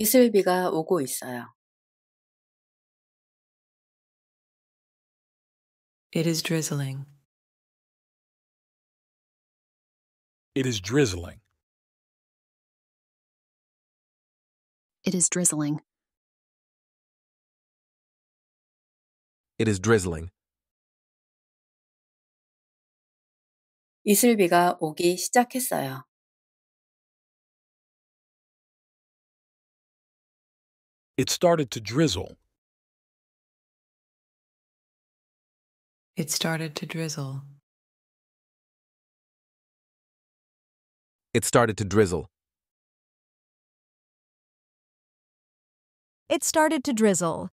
이슬비가 오고 있어요. It is drizzling. It is drizzling. It is drizzling. It is drizzling. 이슬비가 오기 시작했어요. It started to drizzle. It started to drizzle. It started to drizzle. It started to drizzle.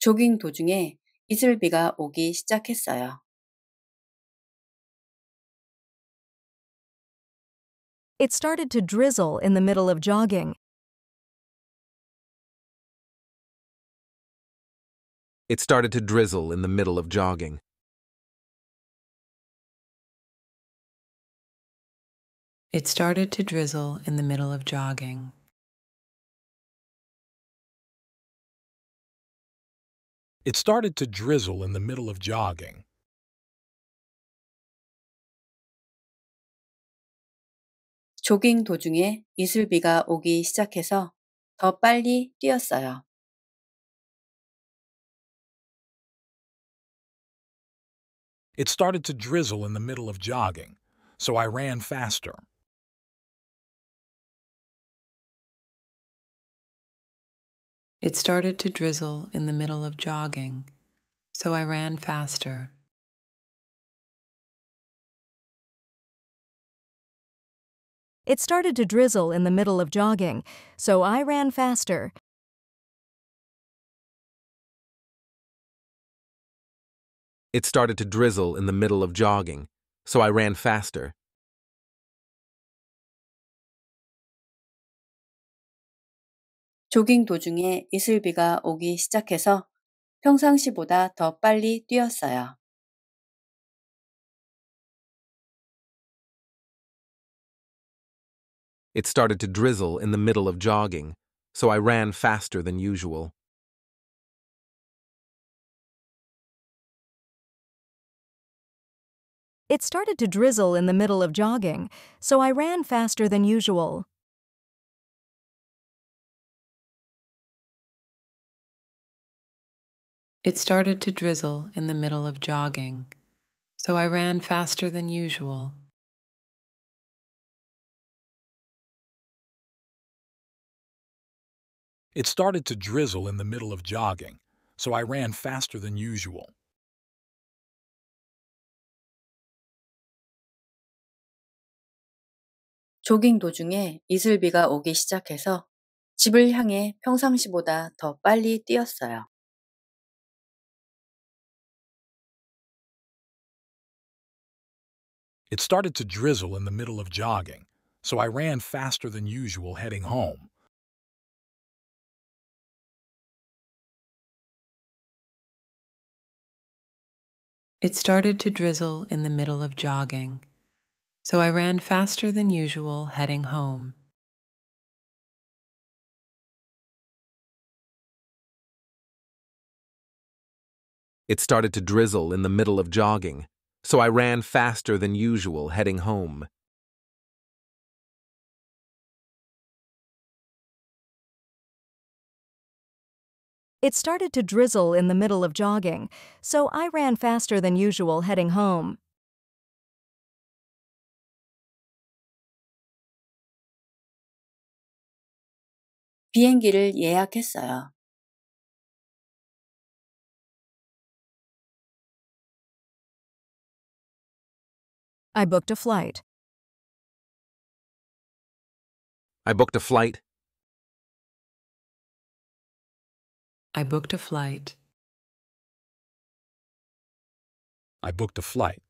조깅 도중에 이슬비가 오기 시작했어요. It started to drizzle in the middle of jogging. It started to drizzle in the middle of jogging. It started to drizzle in the middle of jogging. It started to drizzle in the middle of jogging. 조깅 도중에 이슬비가 오기 시작해서 더 빨리 뛰었어요. It started to drizzle in the middle of jogging, so I ran faster. It started to drizzle in the middle of jogging, so I ran faster. It started to drizzle in the middle of jogging, so I ran faster. It started to drizzle in the middle of jogging, so I ran faster. 도중에 이슬비가 오기 시작해서 평상시보다 더 빨리 뛰었어요. It started to drizzle in the middle of jogging, so I ran faster than usual. It started to drizzle in the middle of jogging, so I ran faster than usual. It started to drizzle in the middle of jogging, so I ran faster than usual. It started to drizzle in the middle of jogging, so I ran faster than usual. 도중에 이슬비가 오기 시작해서 집을 향해 평상시보다 더 빨리 뛰었어요. It started to drizzle in the middle of jogging, so I ran faster than usual heading home. It started to drizzle in the middle of jogging, so I ran faster than usual heading home. It started to drizzle in the middle of jogging, so I ran faster than usual heading home. It started to drizzle in the middle of jogging, so I ran faster than usual heading home. I booked a flight. I booked a flight. I booked a flight. I booked a flight.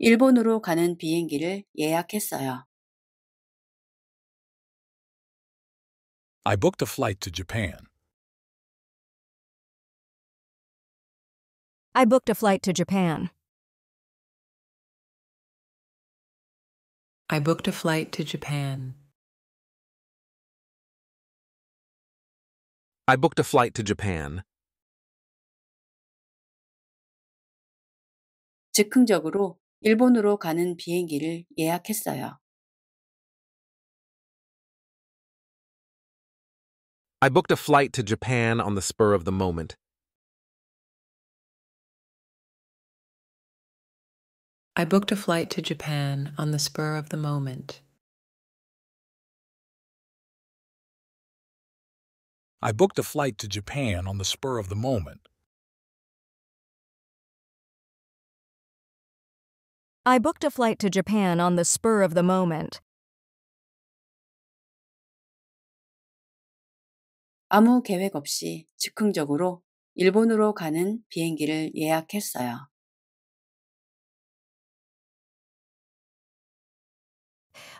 일본으로 가는 비행기를 예약했어요. I booked a flight to Japan. I booked a flight to Japan. I booked a flight to Japan. I booked a flight to Japan. 즉흥적으로 일본으로 가는 비행기를 예약했어요. I booked a flight to Japan on the spur of the moment. I booked a flight to Japan on the spur of the moment. I booked a flight to Japan on the spur of the moment. I booked a flight to Japan on the spur of the moment. 아무 계획 없이 즉흥적으로 일본으로 가는 비행기를 예약했어요.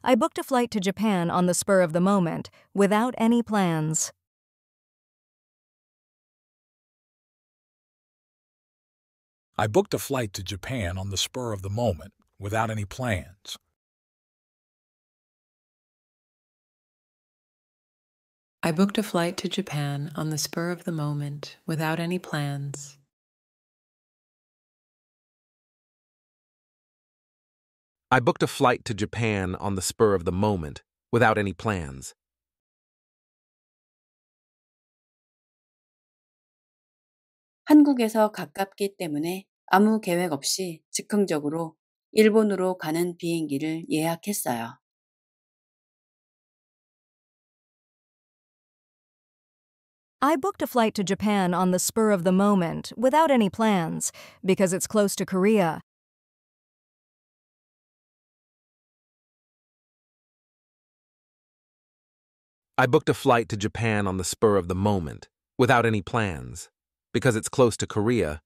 I booked a flight to Japan on the spur of the moment, without any plans. I booked a flight to Japan on the spur of the moment, without any plans. I booked a flight to Japan on the spur of the moment, without any plans. I booked a flight to Japan on the spur of the moment, without any plans. I booked a flight to Japan on the spur of the moment without any plans because it's close to Korea. I booked a flight to Japan on the spur of the moment without any plans because it's close to Korea.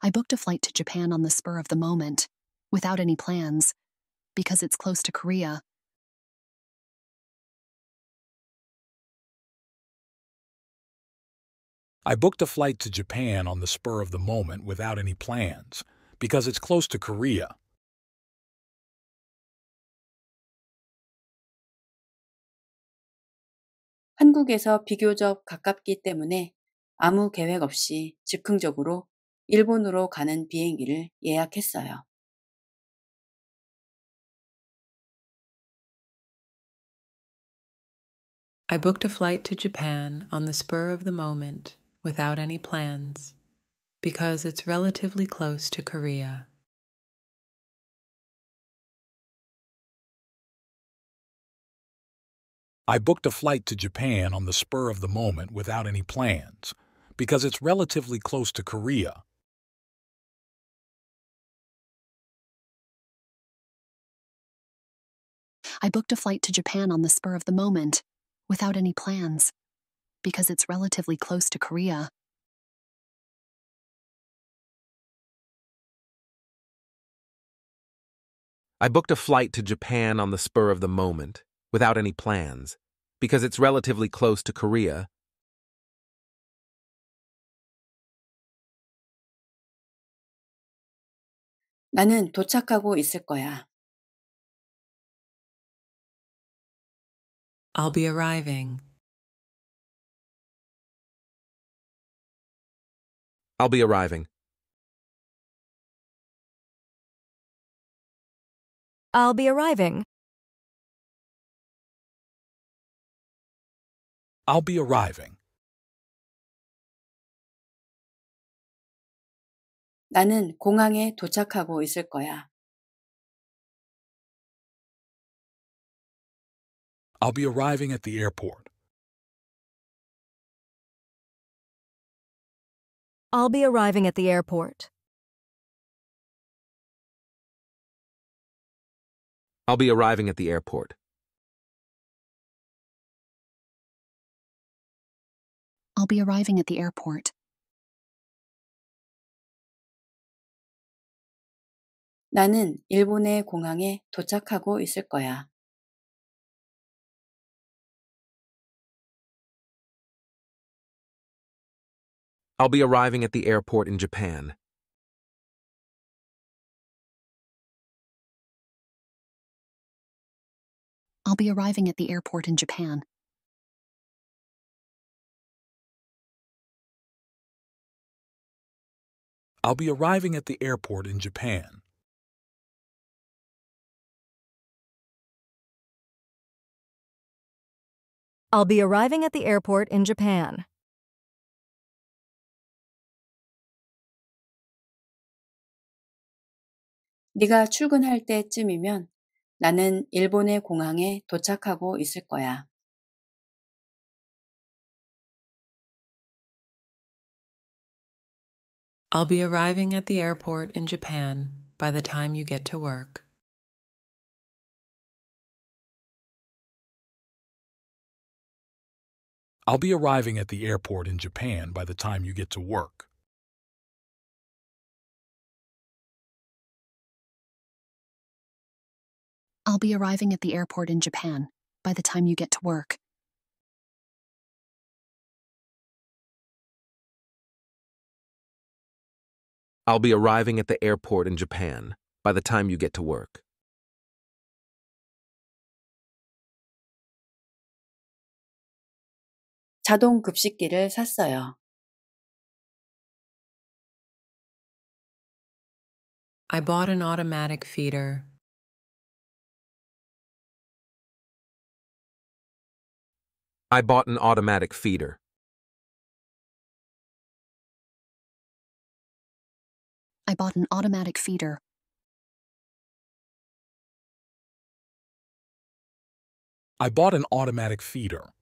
I booked a flight to Japan on the spur of the moment, without any plans, because it's close to Korea. I booked a flight to Japan on the spur of the moment without any plans, because it's close to Korea. 한국에서 비교적 가깝기 때문에 아무 계획 없이 즉흥적으로 일본으로 가는 비행기를 예약했어요. I booked a flight to Japan on the spur of the moment without any plans because it's relatively close to Korea. I booked a flight to Japan on the spur of the moment without any plans, because it's relatively close to Korea. I booked a flight to Japan on the spur of the moment, without any plans, because it's relatively close to Korea. I booked a flight to Japan on the spur of the moment, without any plans, because it's relatively close to Korea. 거야. I'll be arriving. I'll be arriving. I'll be arriving. I'll be arriving. 나는 공항에 도착하고 있을 거야. I'll be arriving at the airport. I'll be arriving at the airport. I'll be arriving at the airport. I'll be arriving at the airport. 거야. I'll be arriving at the airport in Japan. I'll be arriving at the airport in Japan. I'll be arriving at the airport in Japan. I'll be arriving at the airport in Japan. 네가 출근할 때쯤이면 나는 일본의 공항에 도착하고 있을 거야. I'll be arriving at the airport in Japan by the time you get to work. I'll be arriving at the airport in Japan by the time you get to work. I'll be arriving at the airport in Japan by the time you get to work. I'll be arriving at the airport in Japan by the time you get to work. I bought an automatic feeder. I bought an automatic feeder. I bought an automatic feeder. I bought an automatic feeder.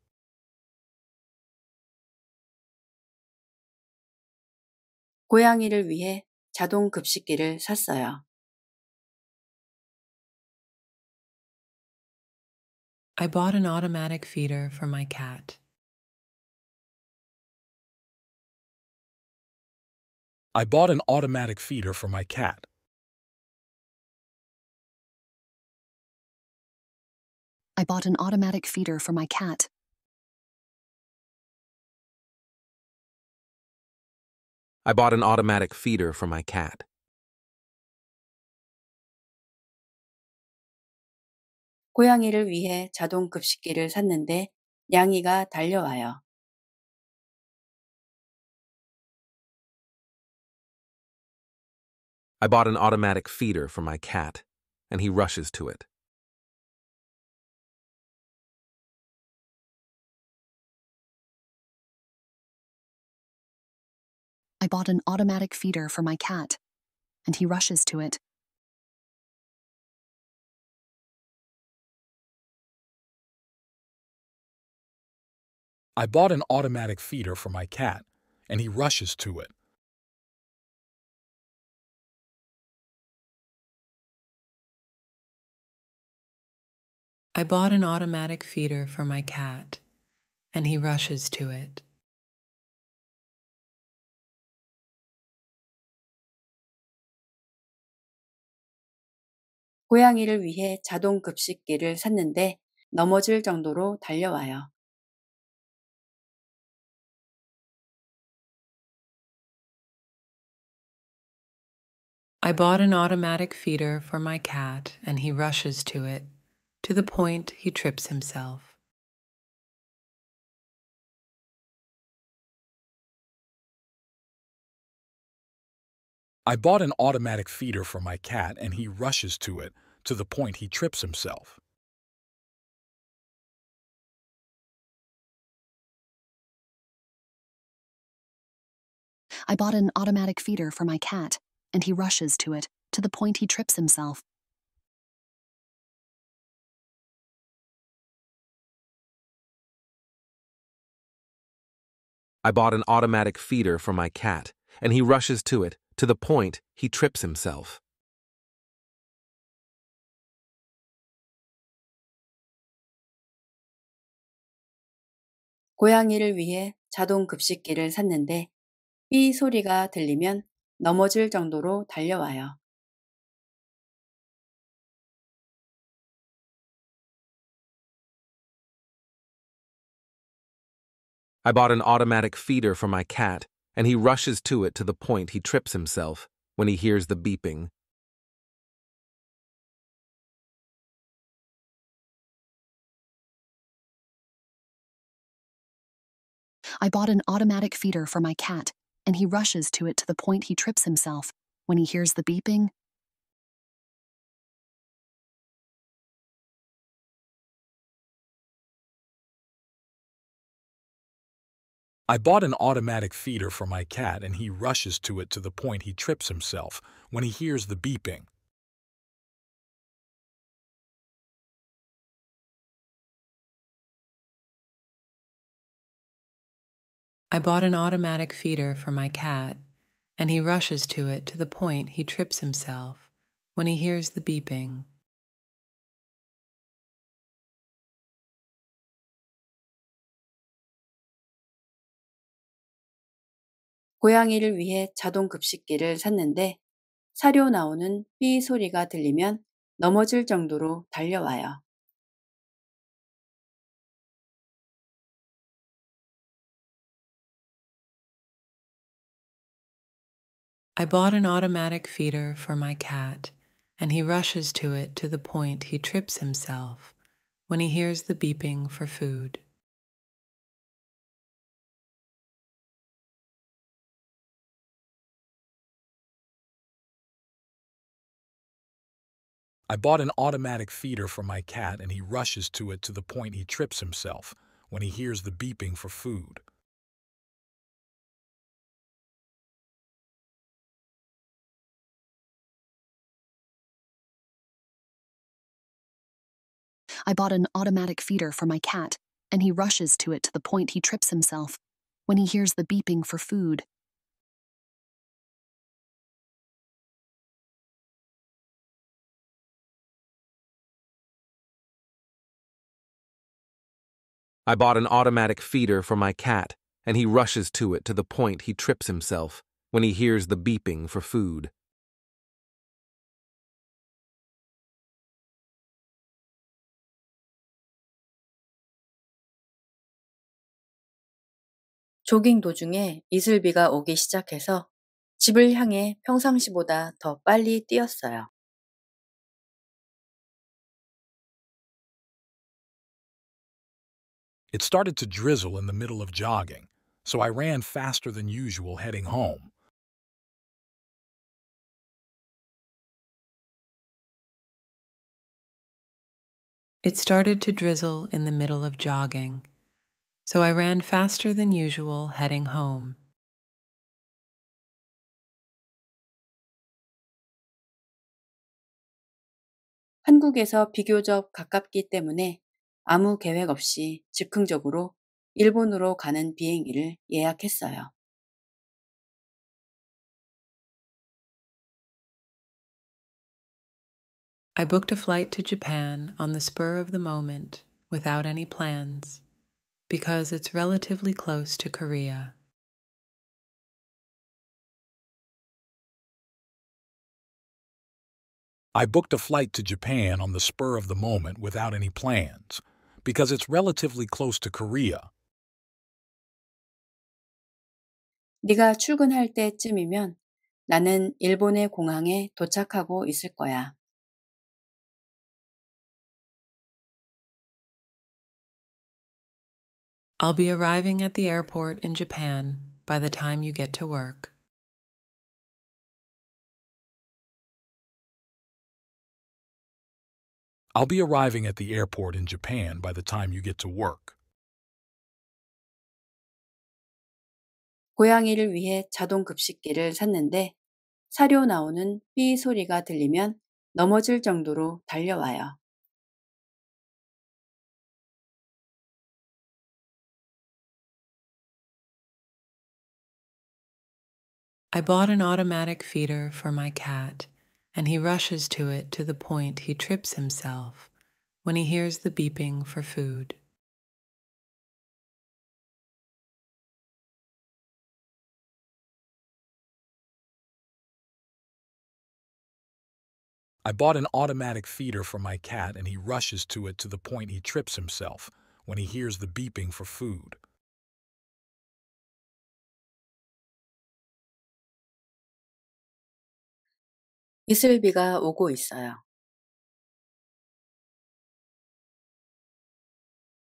고양이를 위해 자동 급식기를 샀어요. I bought an automatic feeder for my cat. I bought an automatic feeder for my cat. I bought an automatic feeder for my cat. I bought an automatic feeder for my cat. 고양이를 위해 자동 급식기를 샀는데 양이가 달려와요. I bought an automatic feeder for my cat, and he rushes to it. I bought an automatic feeder for my cat, and he rushes to it. I bought an automatic feeder for my cat, and he rushes to it. I bought an automatic feeder for my cat, and he rushes to it. 고양이를 위해 자동 급식기를 샀는데 넘어질 정도로 달려와요. I bought an automatic feeder for my cat and he rushes to it to the point he trips himself. I bought an automatic feeder for my cat and he rushes to it to the point he trips himself. I bought an automatic feeder for my cat and he rushes to it to the point he trips himself. I bought an automatic feeder for my cat, and he rushes to it, to the point he trips himself. 고양이를 위해 자동 급식기를 샀는데 삐 소리가 들리면 넘어질 정도로 달려와요. I bought an automatic feeder for my cat, and he rushes to it to the point he trips himself when he hears the beeping. I bought an automatic feeder for my cat, and he rushes to it to the point he trips himself when he hears the beeping I bought an automatic feeder for my cat and he rushes to it to the point he trips himself when he hears the beeping. I bought an automatic feeder for my cat, and he rushes to it to the point he trips himself when he hears the beeping. 고양이를 위해 자동 급식기를 샀는데 사료 나오는 삐 소리가 들리면 넘어질 정도로 달려와요. I bought an automatic feeder for my cat, and he rushes to it to the point he trips himself when he hears the beeping for food. I bought an automatic feeder for my cat and he rushes to it to the point he trips himself when he hears the beeping for food. I bought an automatic feeder for my cat, and he rushes to it to the point he trips himself when he hears the beeping for food. I bought an automatic feeder for my cat, and he rushes to it to the point he trips himself when he hears the beeping for food. Jogging 도중에 이슬비가 오기 시작해서 집을 향해 평상시보다 더 빨리 뛰었어요. It started to drizzle in the middle of jogging, so I ran faster than usual heading home. It started to drizzle in the middle of jogging, so I ran faster than usual heading home. 한국에서 비교적 가깝기 때문에 아무 계획 없이 즉흥적으로 일본으로 가는 비행기를 예약했어요. I booked a flight to Japan on the spur of the moment without any plans because it's relatively close to Korea. I booked a flight to Japan on the spur of the moment without any plans because it's relatively close to Korea. 네가 출근할 때쯤이면 나는 일본의 공항에 도착하고 있을 거야. I'll be arriving at the airport in Japan by the time you get to work. I'll be arriving at the airport in Japan by the time you get to work. 고양이를 위해 자동 급식기를 샀는데 사료 나오는 삐 소리가 들리면 넘어질 정도로 달려와요. I bought an automatic feeder for my cat and he rushes to it to the point he trips himself when he hears the beeping for food. I bought an automatic feeder for my cat and he rushes to it to the point he trips himself when he hears the beeping for food. 이슬비가 오고 있어요.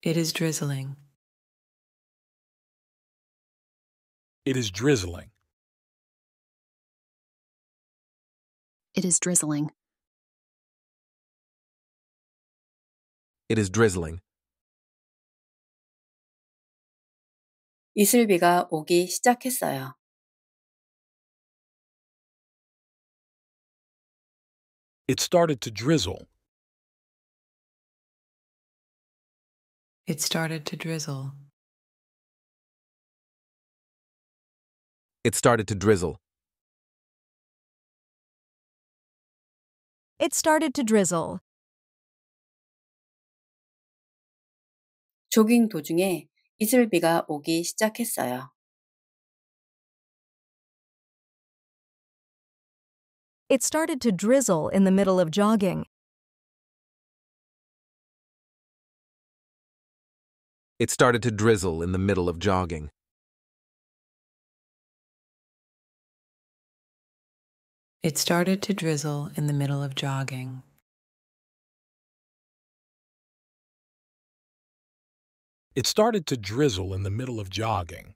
It is drizzling. It is drizzling. It is drizzling. It is drizzling. 이슬비가 오기 시작했어요. It started to drizzle. It started to drizzle. It started to drizzle. It started to drizzle. 조깅 도중에 이슬비가 오기 시작했어요. It started to drizzle in the middle of jogging. It started to drizzle in the middle of jogging. It started to drizzle in the middle of jogging. It started to drizzle in the middle of jogging.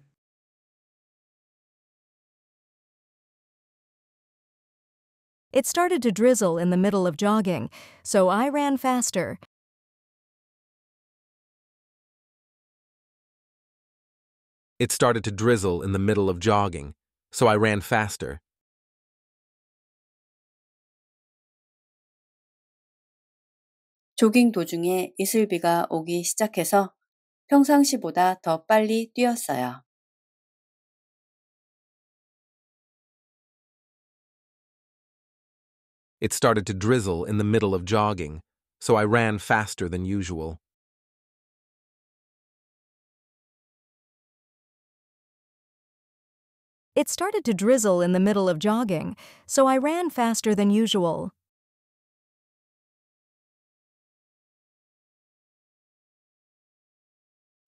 It started to drizzle in the middle of jogging, so I ran faster. It started to drizzle in the middle of jogging, so I ran faster. 조깅 도중에 이슬비가 오기 시작해서 평상시보다 더 빨리 뛰었어요. It started to drizzle in the middle of jogging, so I ran faster than usual. It started to drizzle in the middle of jogging, so I ran faster than usual.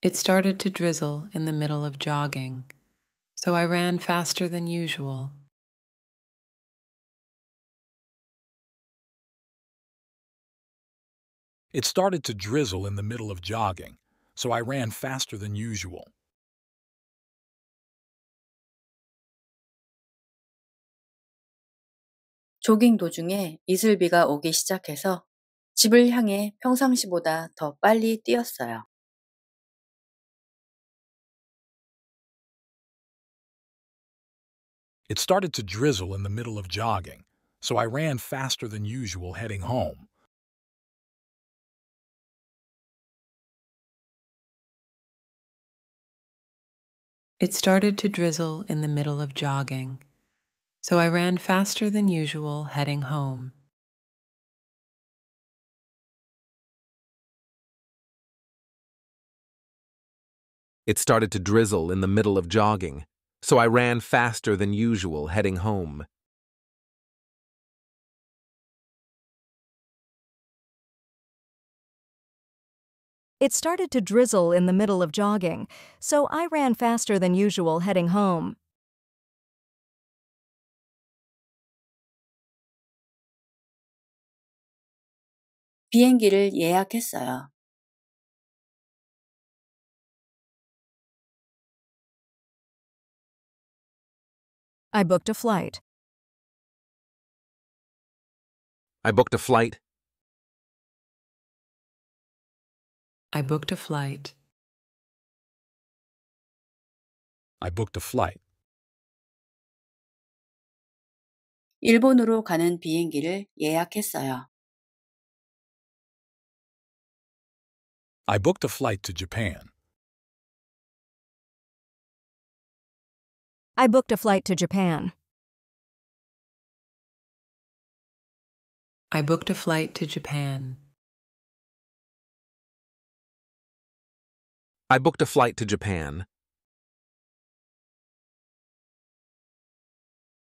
It started to drizzle in the middle of jogging, so I ran faster than usual. It started to drizzle in the middle of jogging, so I ran faster than usual. Jogging 도중에 이슬비가 오기 시작해서 집을 향해 평상시보다 더 빨리 뛰었어요. It started to drizzle in the middle of jogging, so I ran faster than usual heading home. It started to drizzle in the middle of jogging, so I ran faster than usual heading home. It started to drizzle in the middle of jogging, so I ran faster than usual heading home. It started to drizzle in the middle of jogging, so I ran faster than usual heading home. I booked a flight. I booked a flight. I booked a flight. I booked a flight. 일본으로 가는 비행기를 예약했어요. I booked a flight to Japan. I booked a flight to Japan. I booked a flight to Japan. I booked a flight to Japan.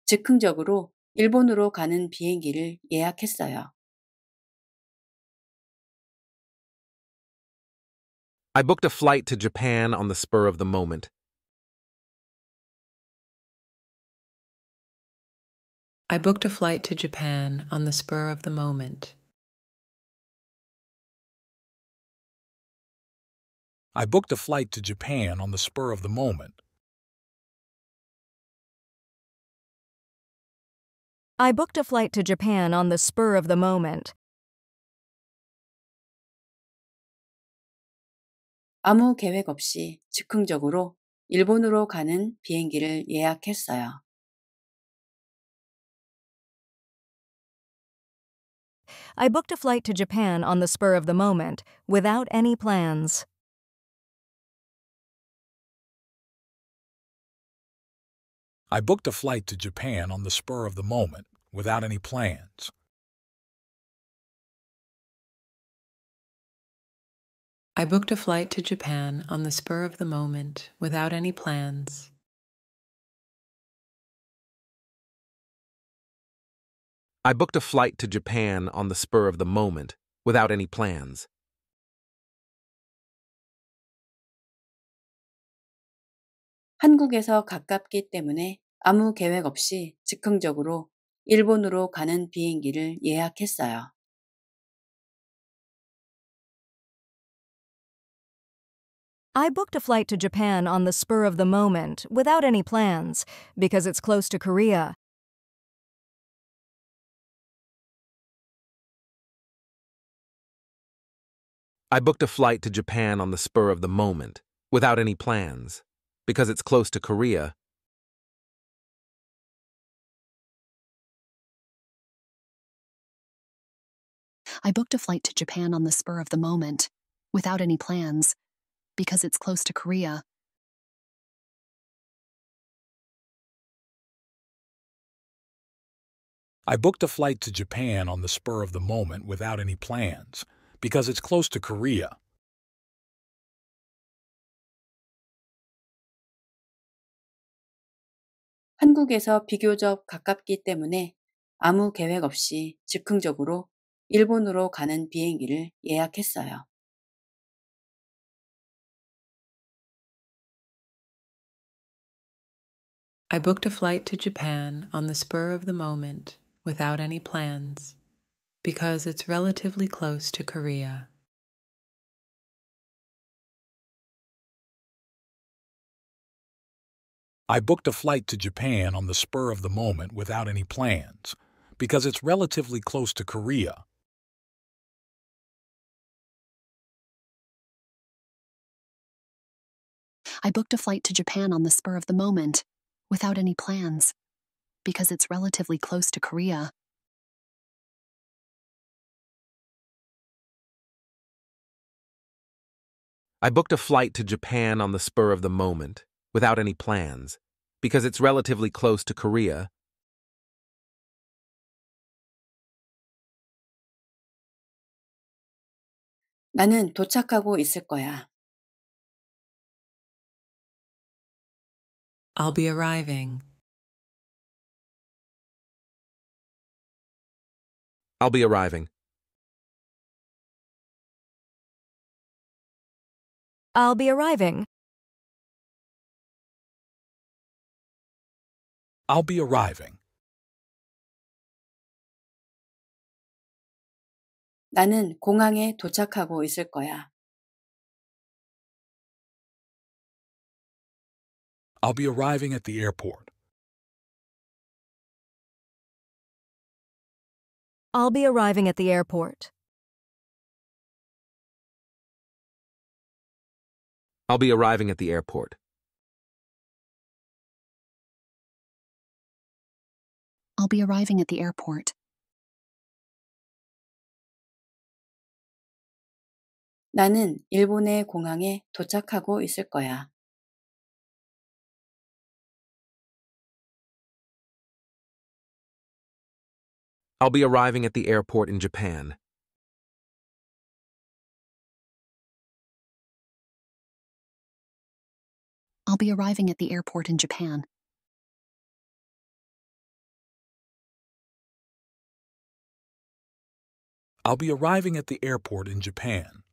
즉흥적으로 일본으로 가는 비행기를 예약했어요. I booked a flight to Japan on the spur of the moment. I booked a flight to Japan on the spur of the moment. I booked a flight to Japan on the spur of the moment. I booked a flight to Japan on the spur of the moment. 아무 계획 없이 즉흥적으로 일본으로 가는 비행기를 예약했어요. I booked a flight to Japan on the spur of the moment, without any plans. I booked a flight to Japan on the spur of the moment, without any plans. I booked a flight to Japan on the spur of the moment, without any plans. I booked a flight to Japan on the spur of the moment, without any plans. 한국에서 가깝기 때문에 아무 계획 없이 즉흥적으로 일본으로 가는 비행기를 예약했어요. I booked a flight to Japan on the spur of the moment without any plans because it's close to Korea. I booked a flight to Japan on the spur of the moment without any plans because it's close to Korea. I booked a flight to Japan on the spur of the moment, without any plans, because it's close to Korea. I booked a flight to Japan on the spur of the moment without any plans, because it's close to Korea. 한국에서 비교적 가깝기 때문에 아무 계획 없이 즉흥적으로 일본으로 가는 비행기를 예약했어요. I booked a flight to Japan on the spur of the moment without any plans because it's relatively close to Korea. I booked a flight to Japan on the spur of the moment without any plans, because it's relatively close to Korea. I booked a flight to Japan on the spur of the moment, without any plans, because it's relatively close to Korea. I booked a flight to Japan on the spur of the moment, without any plans, because it's relatively close to Korea. 거야. I'll be arriving. I'll be arriving. I'll be arriving. I'll be arriving. 나는 공항에 도착하고 있을 거야. I'll be arriving at the airport. I'll be arriving at the airport. I'll be arriving at the airport. I'll be arriving at the airport. 나는 일본의 공항에 도착하고 있을 거야. I'll be arriving at the airport in Japan. I'll be arriving at the airport in Japan. I'll be arriving at the airport in Japan.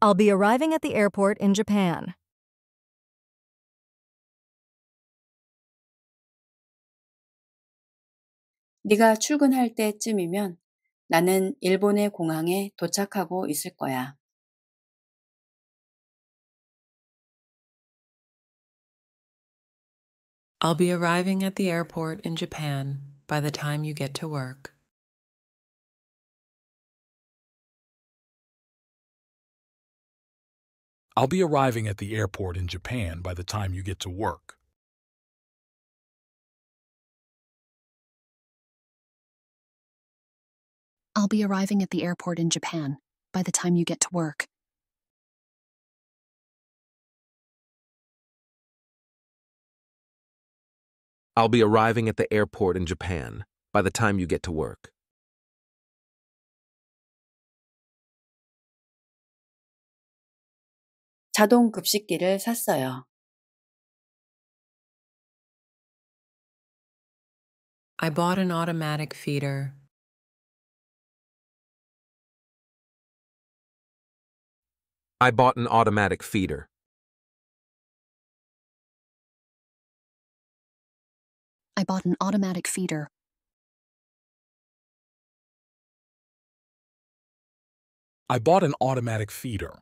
I'll be arriving at the airport in Japan. 네가 출근할 때쯤이면 나는 일본의 공항에 도착하고 있을 거야. I'll be arriving at the airport in Japan by the time you get to work. I'll be arriving at the airport in Japan by the time you get to work. I'll be arriving at the airport in Japan by the time you get to work. I'll be arriving at the airport in Japan by the time you get to work. I bought an automatic feeder. I bought an automatic feeder. I bought an automatic feeder. I bought an automatic feeder.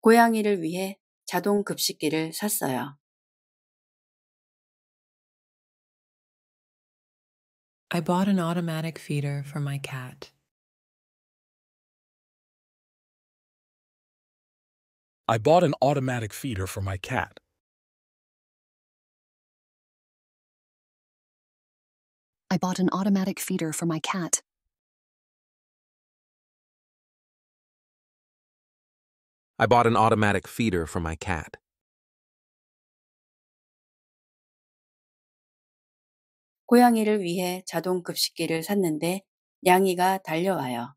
고양이를 위해 자동 급식기를 샀어요. I bought an automatic feeder for my cat. I bought an automatic feeder for my cat. I bought an automatic feeder for my cat. I bought an automatic feeder for my cat. 고양이를 위해 자동 급식기를 샀는데 양이가 달려와요.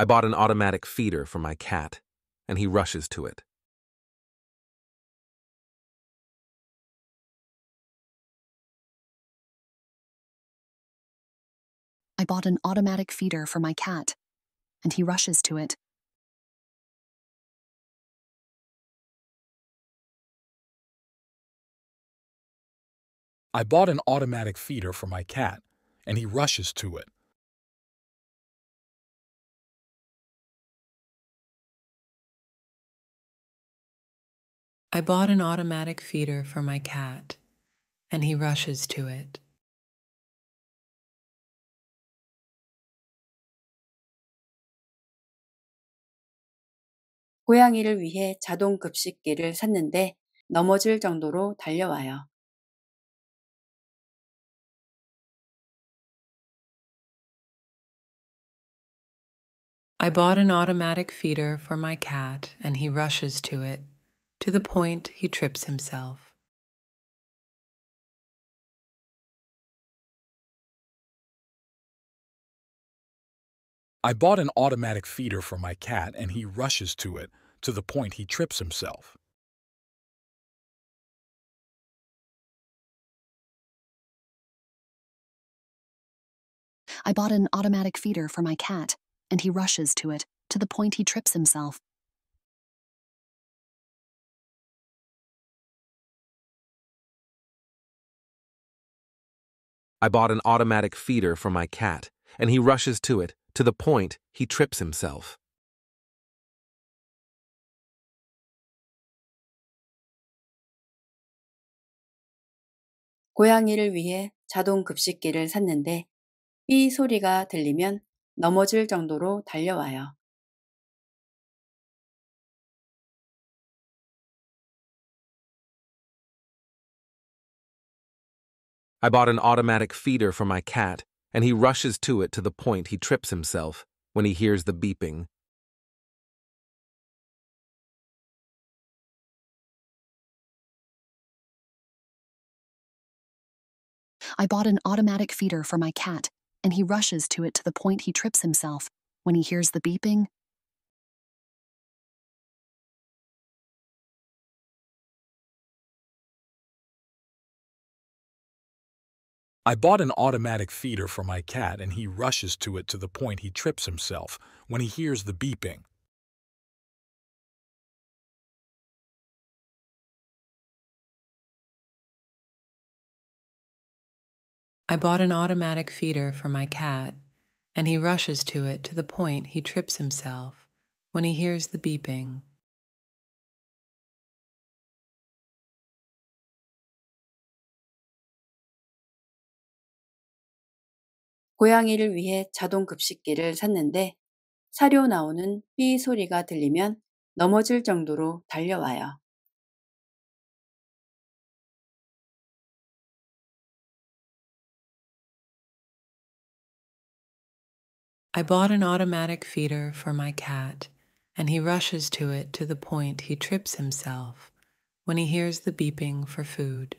I bought an automatic feeder for my cat, and he rushes to it. I bought an automatic feeder for my cat, and he rushes to it. I bought an automatic feeder for my cat, and he rushes to it. I bought an automatic feeder for my cat, and he rushes to it. 고양이를 위해 자동 급식기를 샀는데 넘어질 정도로 달려와요. I bought an automatic feeder for my cat and he rushes to it to the point he trips himself. I bought an automatic feeder for my cat and he rushes to it to the point he trips himself. I bought an automatic feeder for my cat and he rushes to it to the point he trips himself. I bought an automatic feeder for my cat, and he rushes to it, to the point he trips himself. 고양이를 위해 자동 급식기를 샀는데 삐 소리가 들리면 넘어질 정도로 달려와요. I bought an automatic feeder for my cat, and he rushes to it to the point he trips himself when he hears the beeping. I bought an automatic feeder for my cat, and he rushes to it to the point he trips himself when he hears the beeping I bought an automatic feeder for my cat and he rushes to it to the point he trips himself when he hears the beeping. I bought an automatic feeder for my cat and he rushes to it to the point he trips himself when he hears the beeping. 고양이를 위해 자동 급식기를 샀는데 사료 나오는 삐 소리가 들리면 넘어질 정도로 달려와요. I bought an automatic feeder for my cat, and he rushes to it to the point he trips himself when he hears the beeping for food.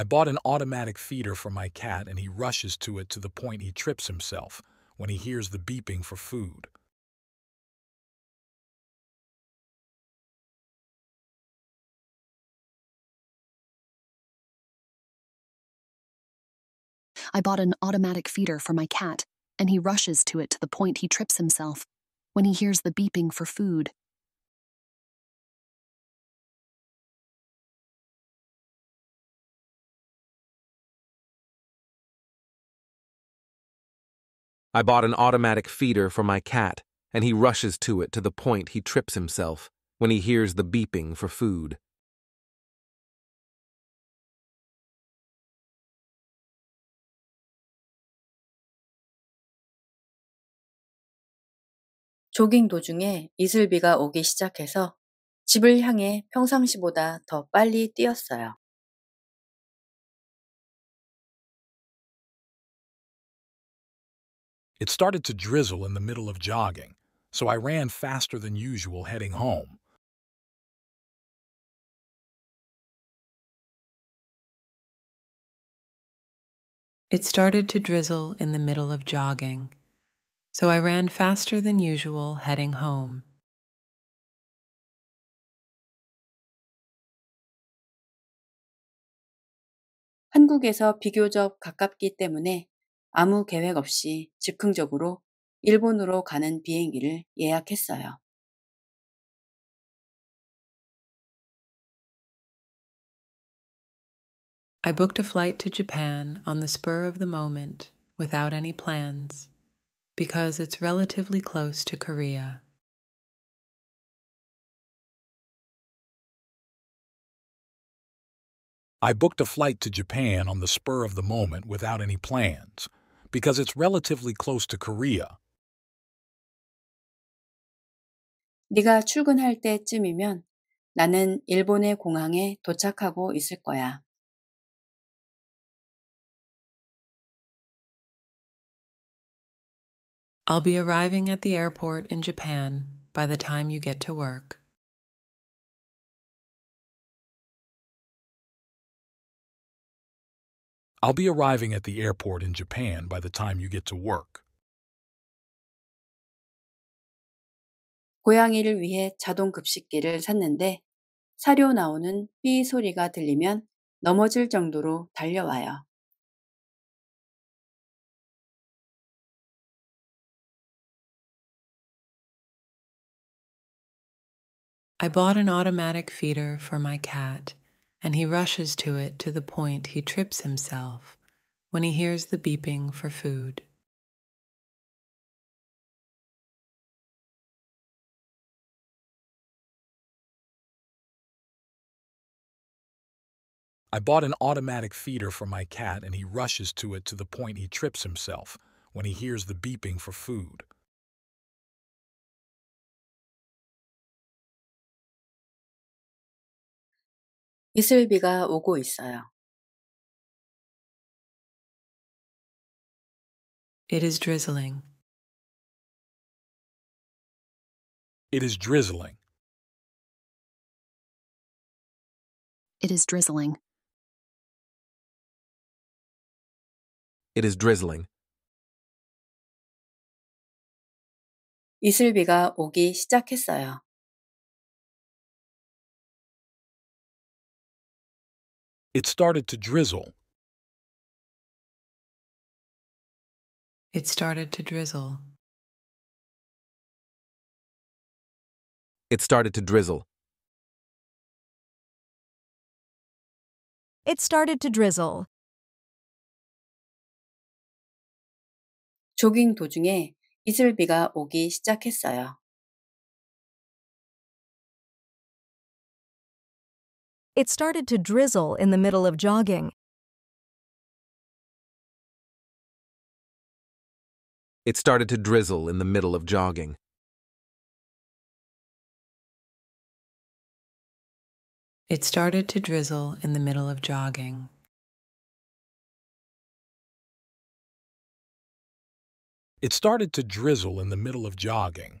I bought an automatic feeder for my cat and he rushes to it to the point he trips himself when he hears the beeping for food. I bought an automatic feeder for my cat, and he rushes to it to the point he trips himself when he hears the beeping for food. I bought an automatic feeder for my cat, and he rushes to it to the point he trips himself when he hears the beeping for food. Jogging 도중에 이슬비가 오기 시작해서 집을 향해 평상시보다 더 빨리 뛰었어요. It started to drizzle in the middle of jogging, so I ran faster than usual heading home. It started to drizzle in the middle of jogging, so I ran faster than usual heading home. 한국에서 비교적 가깝기 때문에 아무 계획 없이 즉흥적으로 일본으로 가는 비행기를 예약했어요. I booked a flight to Japan on the spur of the moment without any plans because it's relatively close to Korea. I booked a flight to Japan on the spur of the moment without any plans because it's relatively close to Korea. 네가 출근할 때쯤이면 나는 일본의 공항에 도착하고 있을 거야. I'll be arriving at the airport in Japan by the time you get to work. I'll be arriving at the airport in Japan by the time you get to work. 고양이를 위해 자동 급식기를 샀는데 사료 나오는 삐 소리가 들리면 넘어질 정도로 달려와요. I bought an automatic feeder for my cat and he rushes to it to the point he trips himself when he hears the beeping for food. I bought an automatic feeder for my cat and he rushes to it to the point he trips himself when he hears the beeping for food. 이슬비가 오고 있어요. It is drizzling. It is drizzling. It is drizzling. It is drizzling. 이슬비가 오기 시작했어요. It started to drizzle. It started to drizzle. It started to drizzle. It started to drizzle. 조깅 도중에 이슬비가 오기 시작했어요. It started to drizzle in the middle of jogging. It started to drizzle in the middle of jogging. It started to drizzle in the middle of jogging. It started to drizzle in the middle of jogging.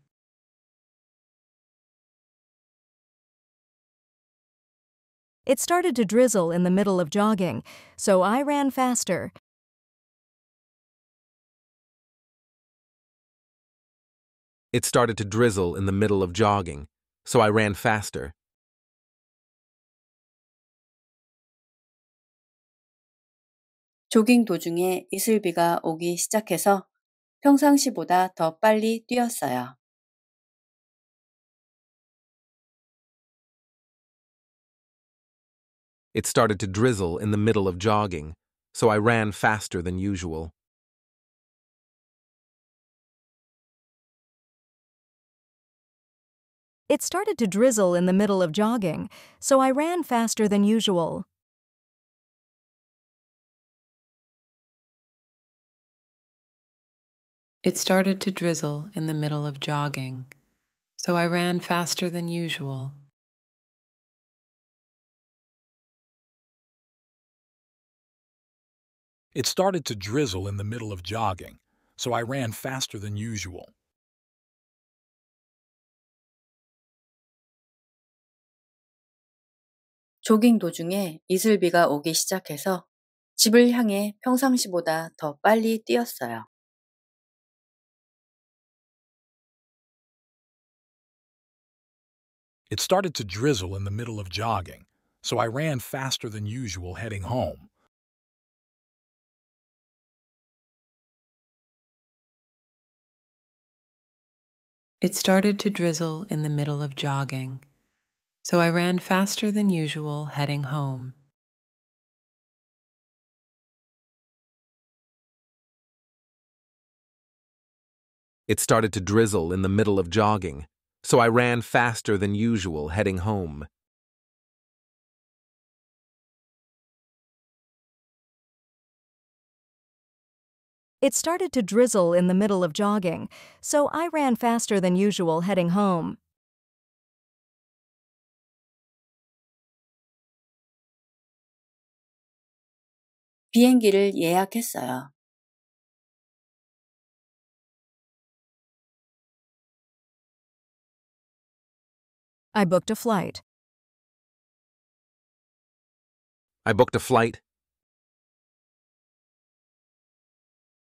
It started to drizzle in the middle of jogging, so I ran faster. It started to drizzle in the middle of jogging, so I ran faster. 조깅 도중에 이슬비가 오기 시작해서 평상시보다 더 빨리 뛰었어요. It started to drizzle in the middle of jogging, so I ran faster than usual. It started to drizzle in the middle of jogging, so I ran faster than usual. It started to drizzle in the middle of jogging, so I ran faster than usual. It started to drizzle in the middle of jogging, so I ran faster than usual. Jogging 도중에 이슬비가 오기 시작해서 집을 향해 평상시보다 더 빨리 뛰었어요. It started to drizzle in the middle of jogging, so I ran faster than usual heading home. It started to drizzle in the middle of jogging, so I ran faster than usual heading home. It started to drizzle in the middle of jogging, so I ran faster than usual heading home. It started to drizzle in the middle of jogging, so I ran faster than usual heading home. I booked a flight. I booked a flight.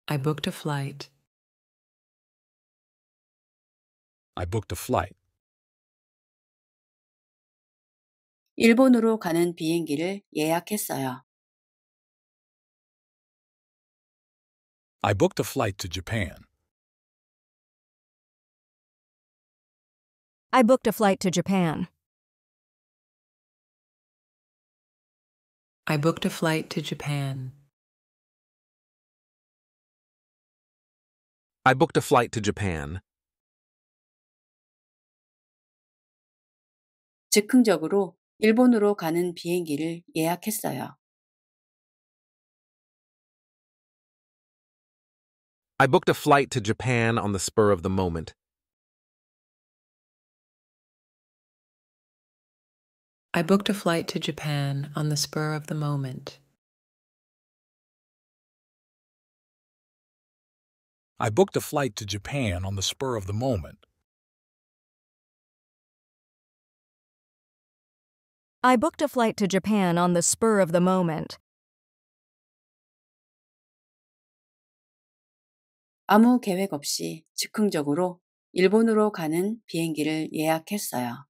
I booked a flight. I booked a flight. 일본으로 가는 비행기를 예약했어요. I booked a flight to Japan. I booked a flight to Japan. I booked a flight to Japan. I booked a flight to Japan. 즉흥적으로 일본으로 가는 비행기를 예약했어요. I booked a flight to Japan on the spur of the moment. I booked a flight to Japan on the spur of the moment. I booked a flight to Japan on the spur of the moment. I booked a flight to Japan on the spur of the moment. 아무 계획 없이 즉흥적으로 일본으로 가는 비행기를 예약했어요.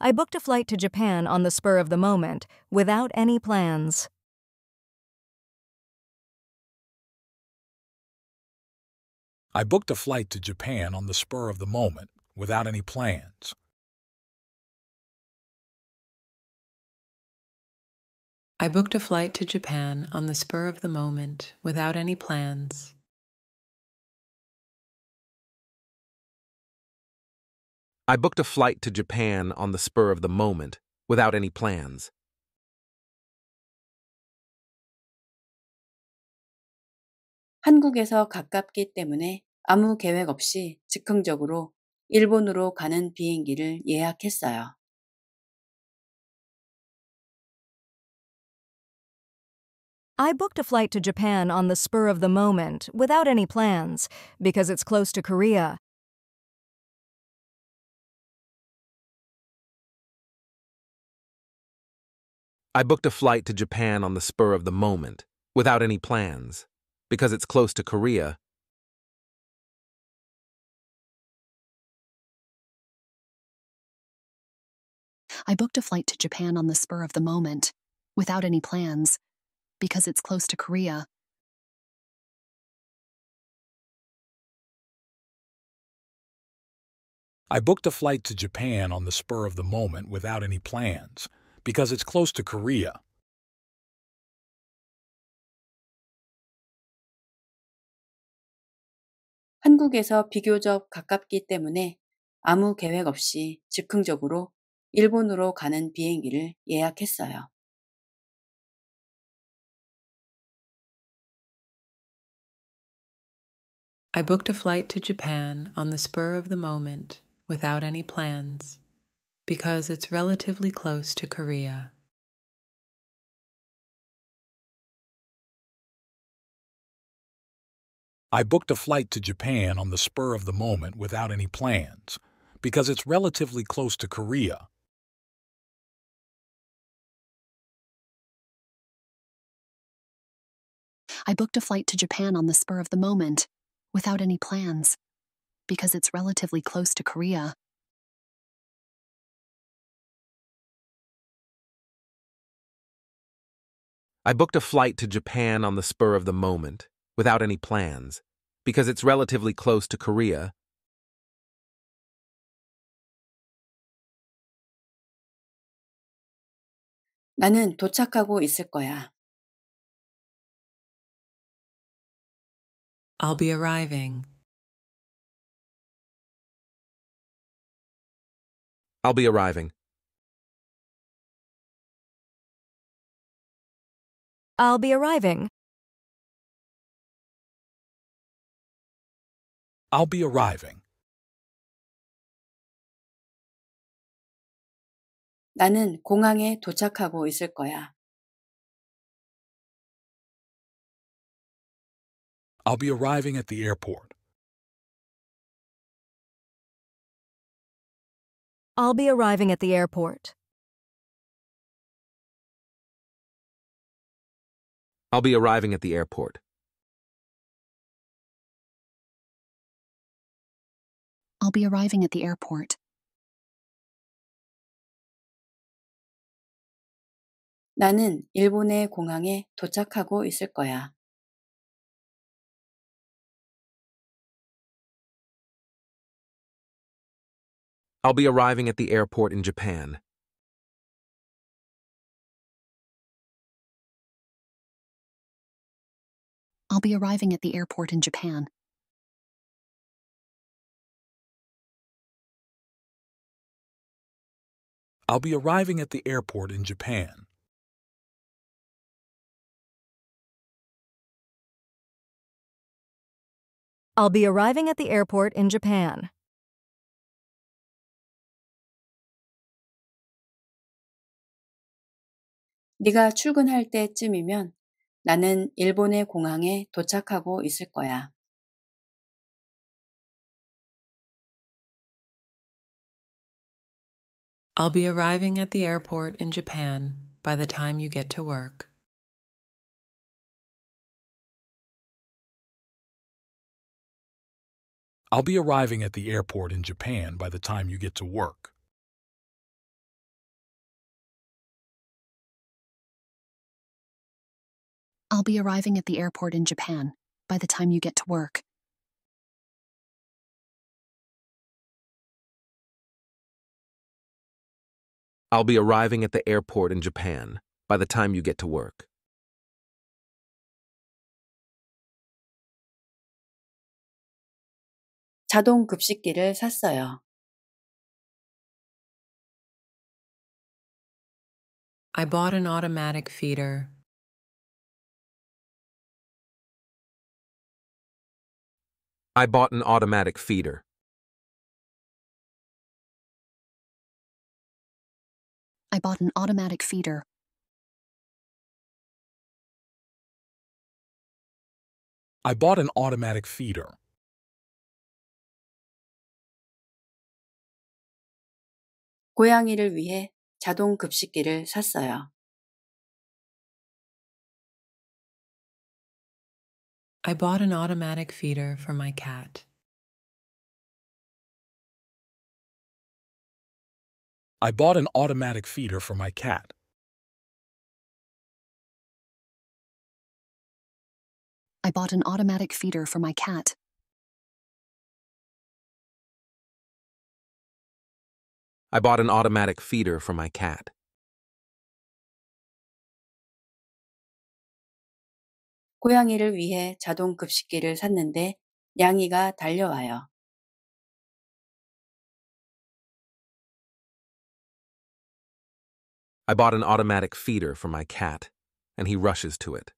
I booked a flight to Japan on the spur of the moment, without any plans. I booked a flight to Japan on the spur of the moment, without any plans. I booked a flight to Japan on the spur of the moment, without any plans. I booked a flight to Japan on the spur of the moment, without any plans. 한국에서 가깝기 때문에 아무 계획 없이 즉흥적으로 일본으로 가는 비행기를 예약했어요. I booked a flight to Japan on the spur of the moment, without any plans, because it's close to Korea. I booked a flight to Japan on the spur of the moment, without any plans, because it's close to Korea I booked a flight to Japan on the spur of the moment, without any plans, because it's close to Korea. I booked a flight to Japan on the spur of the moment without any plans, because it's close to Korea. 한국에서 비교적 가깝기 때문에 아무 계획 없이 즉흥적으로 일본으로 가는 비행기를 예약했어요. I booked a flight to Japan on the spur of the moment without any plans because it's relatively close to Korea. I booked a flight to Japan on the spur of the moment without any plans because it's relatively close to Korea I booked a flight to Japan on the spur of the moment, without any plans, because it's relatively close to Korea. I booked a flight to Japan on the spur of the moment, without any plans, because it's relatively close to Korea. 나는 도착하고 있을 거야. I'll be arriving. I'll be arriving. I'll be arriving. I'll be arriving. 나는 공항에 도착하고 있을 거야. I'll be arriving at the airport. I'll be arriving at the airport. I'll be arriving at the airport. I'll be arriving at the airport. 나는 일본의 공항에 도착하고 있을 거야. I'll be arriving at the airport in Japan. I'll be arriving at the airport in Japan. I'll be arriving at the airport in Japan. I'll be arriving at the airport in Japan. 네가 출근할 때쯤이면 나는 일본의 공항에 도착하고 있을 거야. I'll be arriving at the airport in Japan by the time you get to work. I'll be arriving at the airport in Japan by the time you get to work. I'll be arriving at the airport in Japan by the time you get to work. I'll be arriving at the airport in Japan by the time you get to work. I bought an automatic feeder. I bought an automatic feeder. I bought an automatic feeder. I bought an automatic feeder. 고양이를 위해 자동 급식기를 샀어요. I bought an automatic feeder for my cat. I bought an automatic feeder for my cat. I bought an automatic feeder for my cat. I bought an automatic feeder for my cat. 고양이를 위해 샀는데 냥이가 달려와요. I bought an automatic feeder for my cat, and he rushes to it.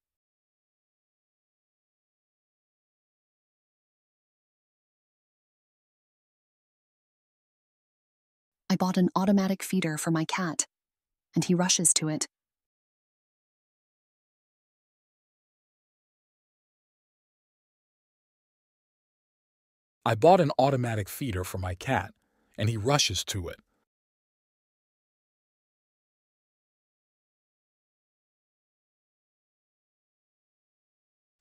I bought an automatic feeder for my cat, and he rushes to it. I bought an automatic feeder for my cat, and he rushes to it.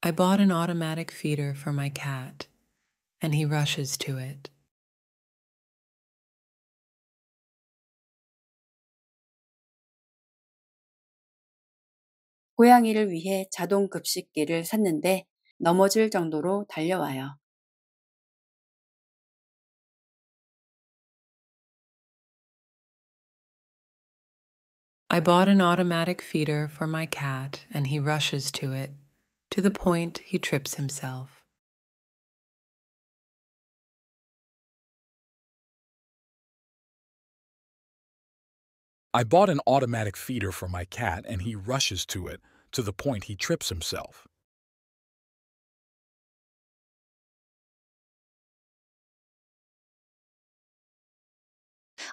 I bought an automatic feeder for my cat, and he rushes to it. 고양이를 위해 자동 급식기를 샀는데 넘어질 정도로 달려와요. I bought an automatic feeder for my cat and he rushes to it, to the point he trips himself. I bought an automatic feeder for my cat and he rushes to it, to the point he trips himself.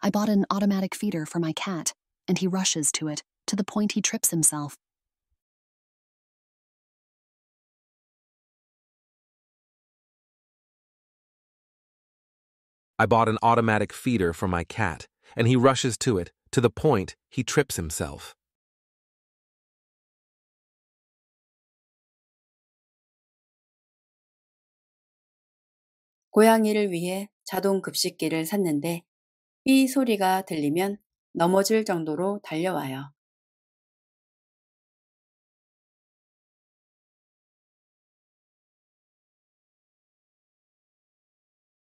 I bought an automatic feeder for my cat and he rushes to it, to the point he trips himself. I bought an automatic feeder for my cat, and he rushes to it, to the point he trips himself. 고양이를 위해 자동 급식기를 샀는데 삐 소리가 들리면 넘어질 정도로 달려와요.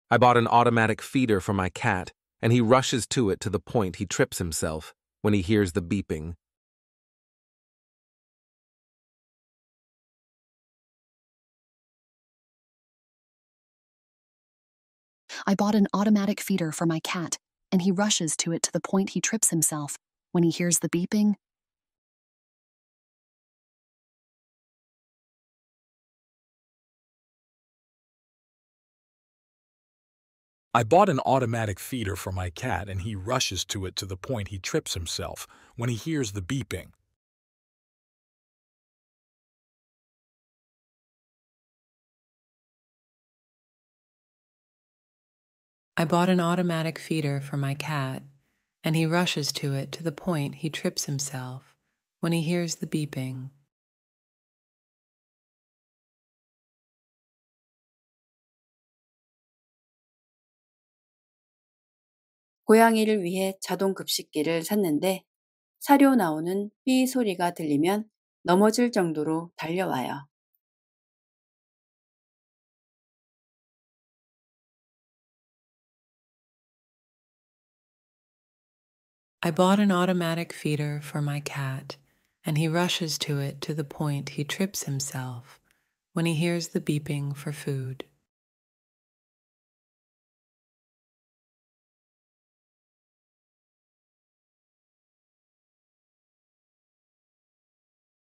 I bought an automatic feeder for my cat, and he rushes to it to the point he trips himself when he hears the beeping. I bought an automatic feeder for my cat, and he rushes to it to the point he trips himself when he hears the beeping. I bought an automatic feeder for my cat and he rushes to it to the point he trips himself when he hears the beeping. I bought an automatic feeder for my cat, and he rushes to it to the point he trips himself when he hears the beeping. 고양이를 위해 자동 급식기를 샀는데 사료 나오는 삐 소리가 들리면 넘어질 정도로 달려와요. I bought an automatic feeder for my cat, and he rushes to it to the point he trips himself when he hears the beeping for food.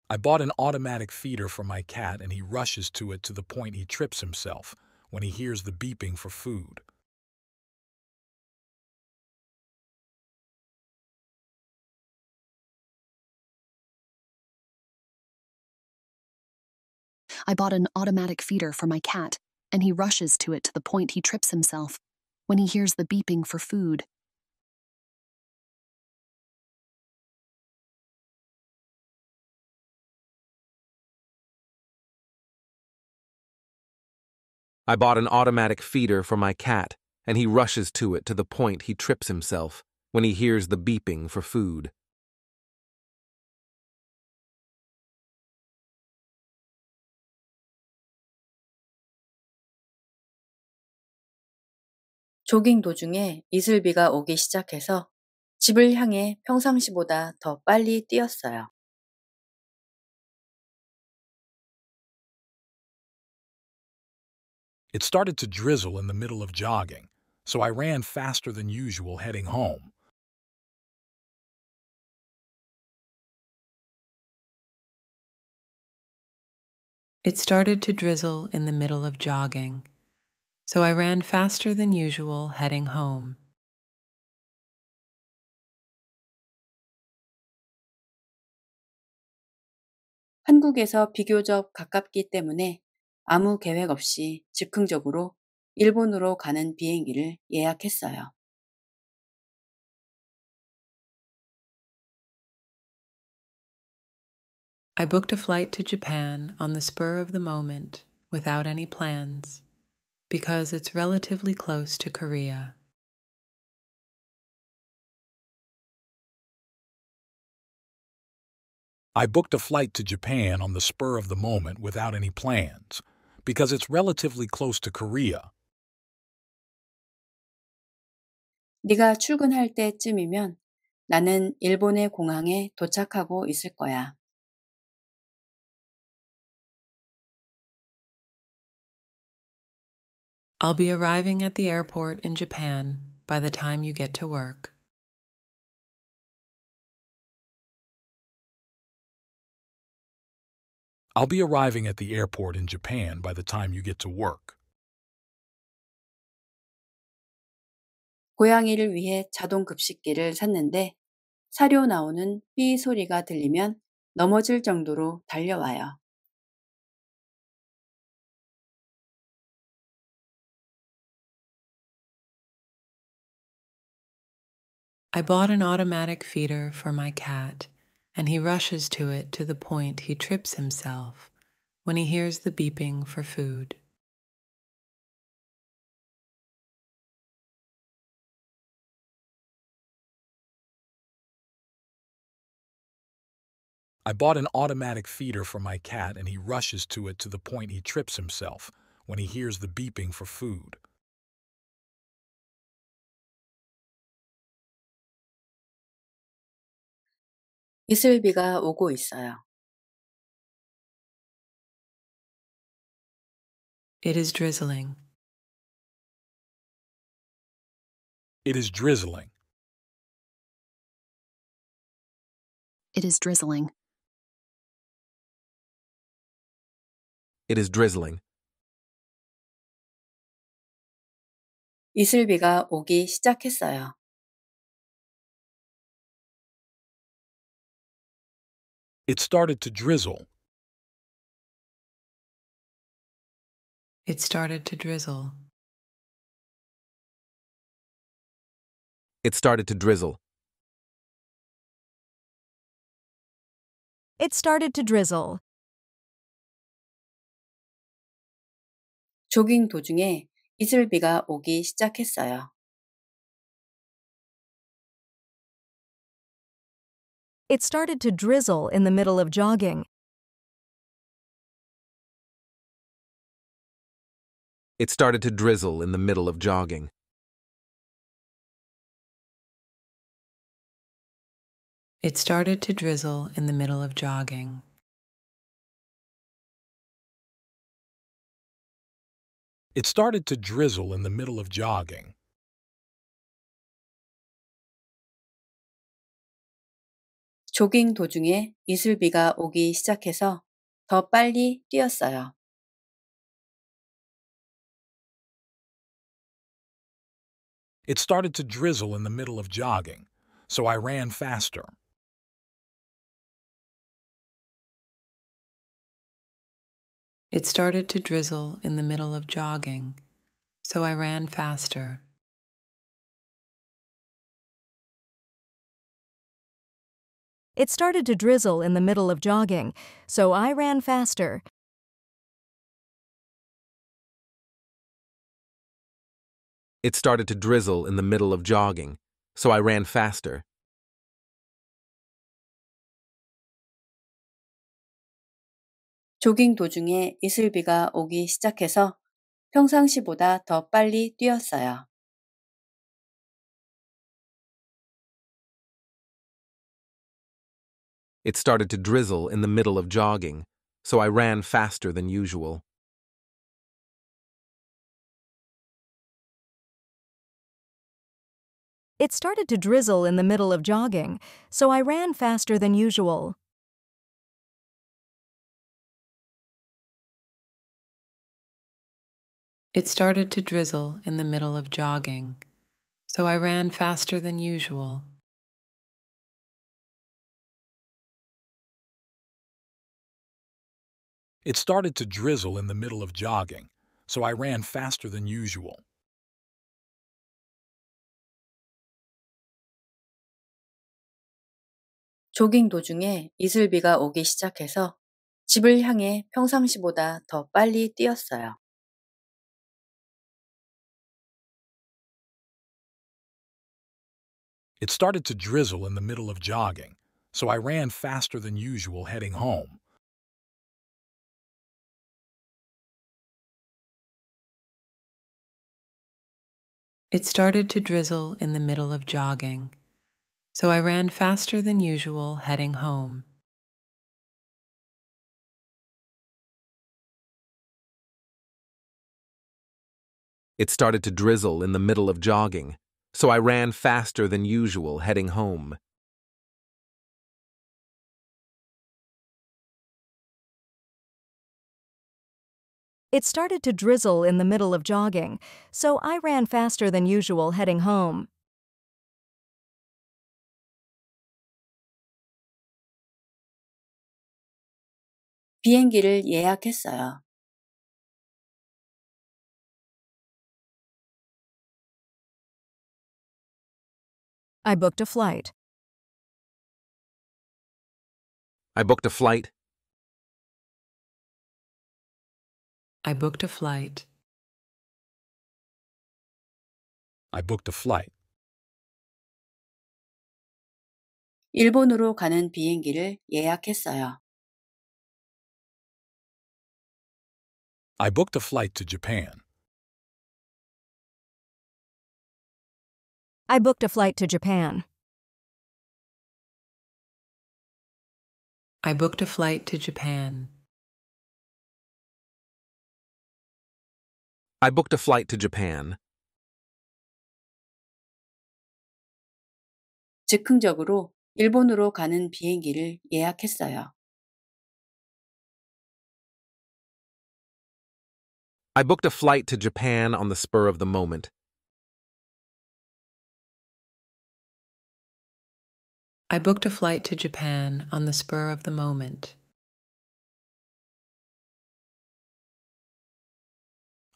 I bought an automatic feeder for my cat and he rushes to it to the point he trips himself when he hears the beeping for food. I bought an automatic feeder for my cat, and he rushes to it to the point he trips himself when he hears the beeping for food. I bought an automatic feeder for my cat, and he rushes to it to the point he trips himself when he hears the beeping for food. 조깅 도중에 이슬비가 오기 시작해서 집을 향해 평상시보다 더 빨리 뛰었어요. It started to drizzle in the middle of jogging, so I ran faster than usual heading home. It started to drizzle in the middle of jogging, so I ran faster than usual heading home. I booked a flight to Japan on the spur of the moment without any plans because it's relatively close to Korea. I booked a flight to Japan on the spur of the moment without any plans, because it's relatively close to Korea. 네가 출근할 때쯤이면 나는 일본의 공항에 도착하고 있을 거야. I'll be arriving at the airport in Japan by the time you get to work. I'll be arriving at the airport in Japan by the time you get to work. 고양이를 위해 자동 급식기를 샀는데 사료 나오는 삐 소리가 들리면 넘어질 정도로 달려와요. I bought an automatic feeder for my cat, and he rushes to it to the point he trips himself when he hears the beeping for food. I bought an automatic feeder for my cat and he rushes to it to the point he trips himself when he hears the beeping for food. 이슬비가 오고 있어요. It is drizzling. It is drizzling. It is drizzling. It is drizzling. 이슬비가 오기 시작했어요. It started to drizzle. It started to drizzle. It started to drizzle. It started to drizzle. 조깅 도중에 이슬비가 오기 시작했어요. It started to drizzle in the middle of jogging. It started to drizzle in the middle of jogging. It started to drizzle in the middle of jogging. It started to drizzle in the middle of jogging. 조깅 도중에 이슬비가 오기 시작해서 더 빨리 뛰었어요. It started to drizzle in the middle of jogging, so I ran faster. It started to drizzle in the middle of jogging, so I ran faster. It started to drizzle in the middle of jogging, so I ran faster. It started to drizzle in the middle of jogging, so I ran faster. 조깅 도중에 이슬비가 오기 시작해서 평상시보다 더 빨리 뛰었어요. It started to drizzle in the middle of jogging, so I ran faster than usual. It started to drizzle in the middle of jogging, so I ran faster than usual. It started to drizzle in the middle of jogging, so I ran faster than usual. It started to drizzle in the middle of jogging, so I ran faster than usual. 도중에 이슬비가 오기 시작해서 집을 향해 평상시보다 더 빨리 뛰었어요. It started to drizzle in the middle of jogging, so I ran faster than usual heading home. It started to drizzle in the middle of jogging, so I ran faster than usual heading home. It started to drizzle in the middle of jogging, so I ran faster than usual heading home. It started to drizzle in the middle of jogging, so I ran faster than usual heading home. I booked a flight. I booked a flight. I booked a flight. I booked a flight. 일본으로 가는 비행기를 예약했어요. I booked a flight to Japan. I booked a flight to Japan. I booked a flight to Japan. I booked a flight to Japan. 즉흥적으로 일본으로 가는 비행기를 예약했어요. I booked a flight to Japan on the spur of the moment. I booked a flight to Japan on the spur of the moment.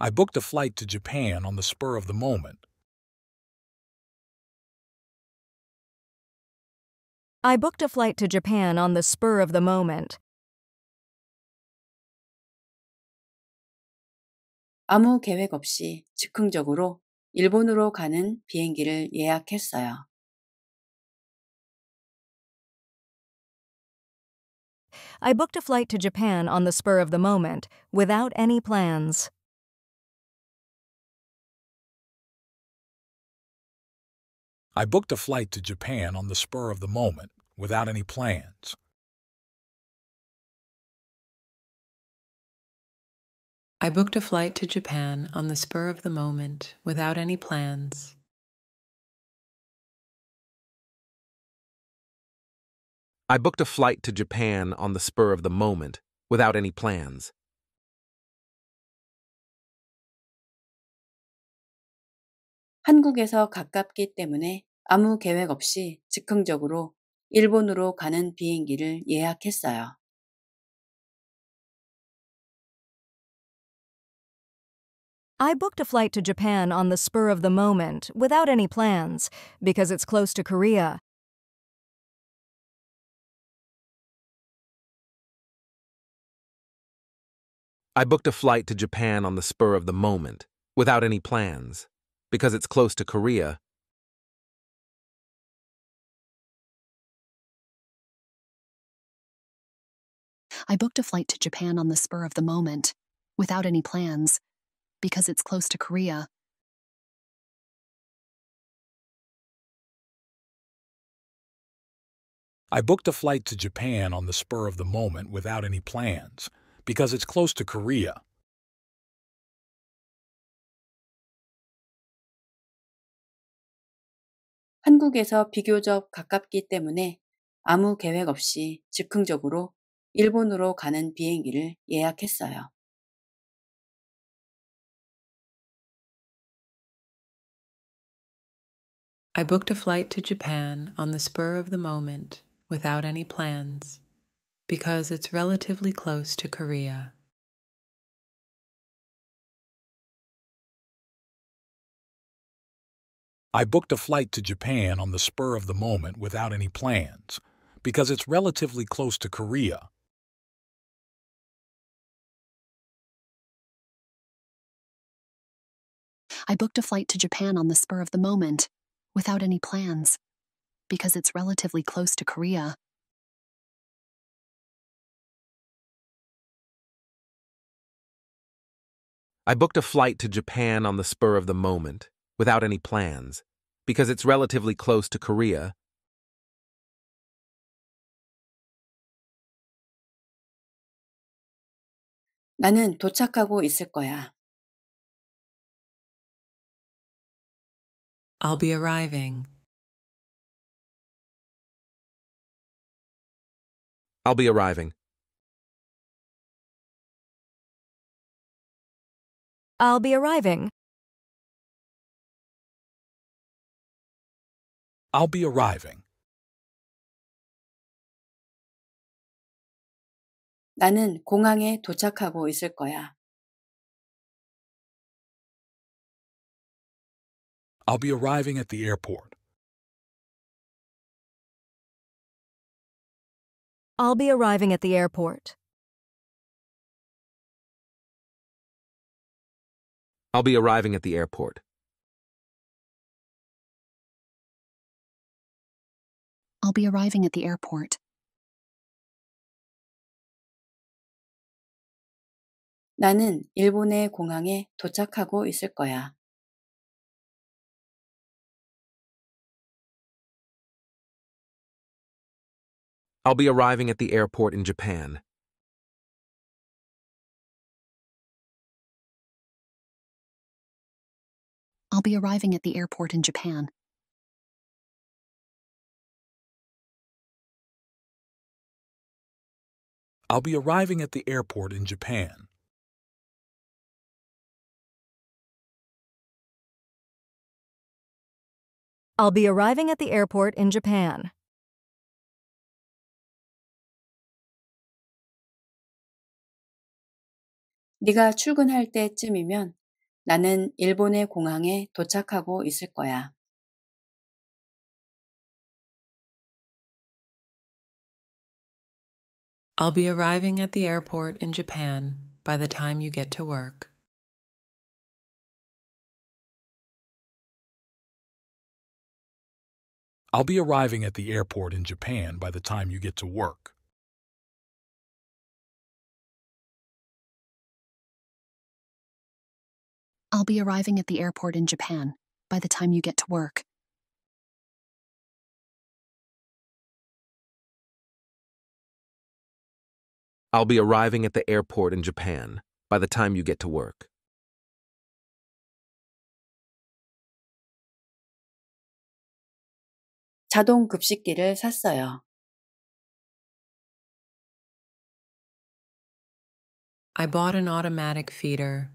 I booked a flight to Japan on the spur of the moment. I booked a flight to Japan on the spur of the moment. 아무 계획 없이 즉흥적으로 일본으로 가는 비행기를 예약했어요. I booked a flight to Japan on the spur of the moment, without any plans. I booked a flight to Japan on the spur of the moment, without any plans. I booked a flight to Japan on the spur of the moment, without any plans. I booked a flight to Japan on the spur of the moment, without any plans. 한국에서 가깝기 때문에 아무 계획 없이 즉흥적으로 일본으로 가는 비행기를 I booked a flight to Japan on the spur of the moment without any plans because it's close to Korea. I booked a flight to Japan on the spur of the moment without any plans because it's close to Korea. I booked a flight to Japan on the spur of the moment, without any plans, because it's close to Korea. I booked a flight to Japan on the spur of the moment without any plans, because it's close to Korea. 한국에서 비교적 가깝기 때문에 아무 계획 없이 즉흥적으로 일본으로 가는 비행기를 예약했어요. I booked a flight to Japan on the spur of the moment without any plans because it's relatively close to Korea. I booked a flight to Japan on the spur of the moment without any plans, because it's relatively close to Korea. I booked a flight to Japan on the spur of the moment, without any plans, because it's relatively close to Korea. I booked a flight to Japan on the spur of the moment, without any plans, because it's relatively close to Korea. 나는 도착하고 있을 거야. I'll be arriving. I'll be arriving. I'll be arriving. I'll be arriving. 나는 공항에 도착하고 있을 거야. I'll be arriving at the airport. I'll be arriving at the airport. I'll be arriving at the airport. I'll be arriving at the airport. 거야. I'll be arriving at the airport in Japan. I'll be arriving at the airport in Japan. I'll be arriving at the airport in Japan. I'll be arriving at the airport in Japan. 네가 출근할 때쯤이면 나는 일본의 공항에 도착하고 있을 거야. I'll be arriving at the airport in Japan by the time you get to work. I'll be arriving at the airport in Japan by the time you get to work. I'll be arriving at the airport in Japan by the time you get to work. I'll be arriving at the airport in Japan by the time you get to work. I bought an automatic feeder.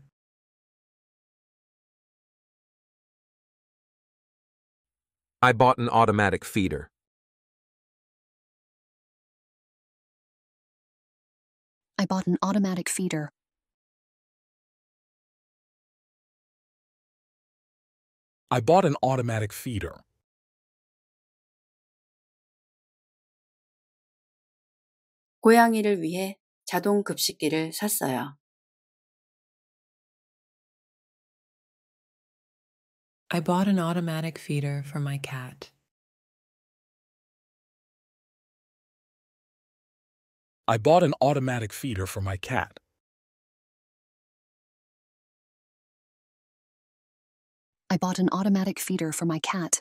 I bought an automatic feeder. I bought an automatic feeder. I bought an automatic feeder. 고양이를 위해 자동 급식기를 샀어요. I bought an automatic feeder for my cat. I bought an automatic feeder for my cat. I bought an automatic feeder for my cat.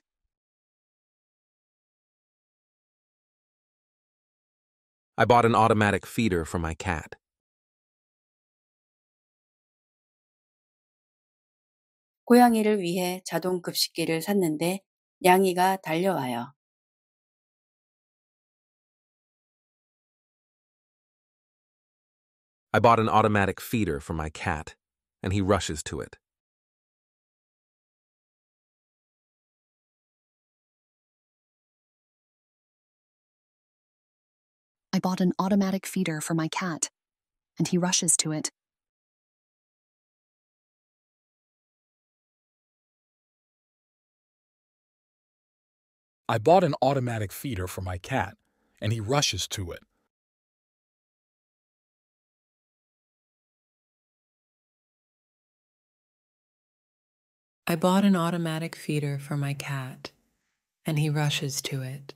I bought an automatic feeder for my cat. 고양이를 위해 자동 급식기를 샀는데 양이가 달려와요. I bought an automatic feeder for my cat, and he rushes to it. I bought an automatic feeder for my cat, and he rushes to it. I bought an automatic feeder for my cat, and he rushes to it. I bought an automatic feeder for my cat, and he rushes to it.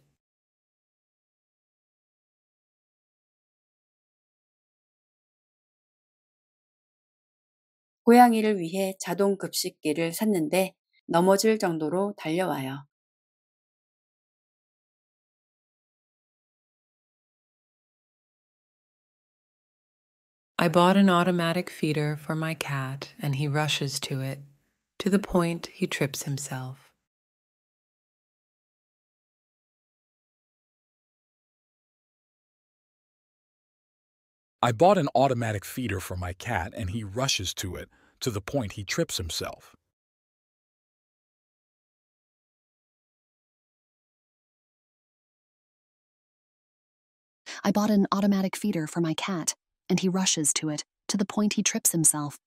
고양이를 위해 자동 급식기를 샀는데 넘어질 정도로 달려와요. I bought an automatic feeder for my cat and he rushes to it to the point he trips himself. I bought an automatic feeder for my cat and he rushes to it to the point he trips himself. I bought an automatic feeder for my cat and he rushes to it to the point he trips himself.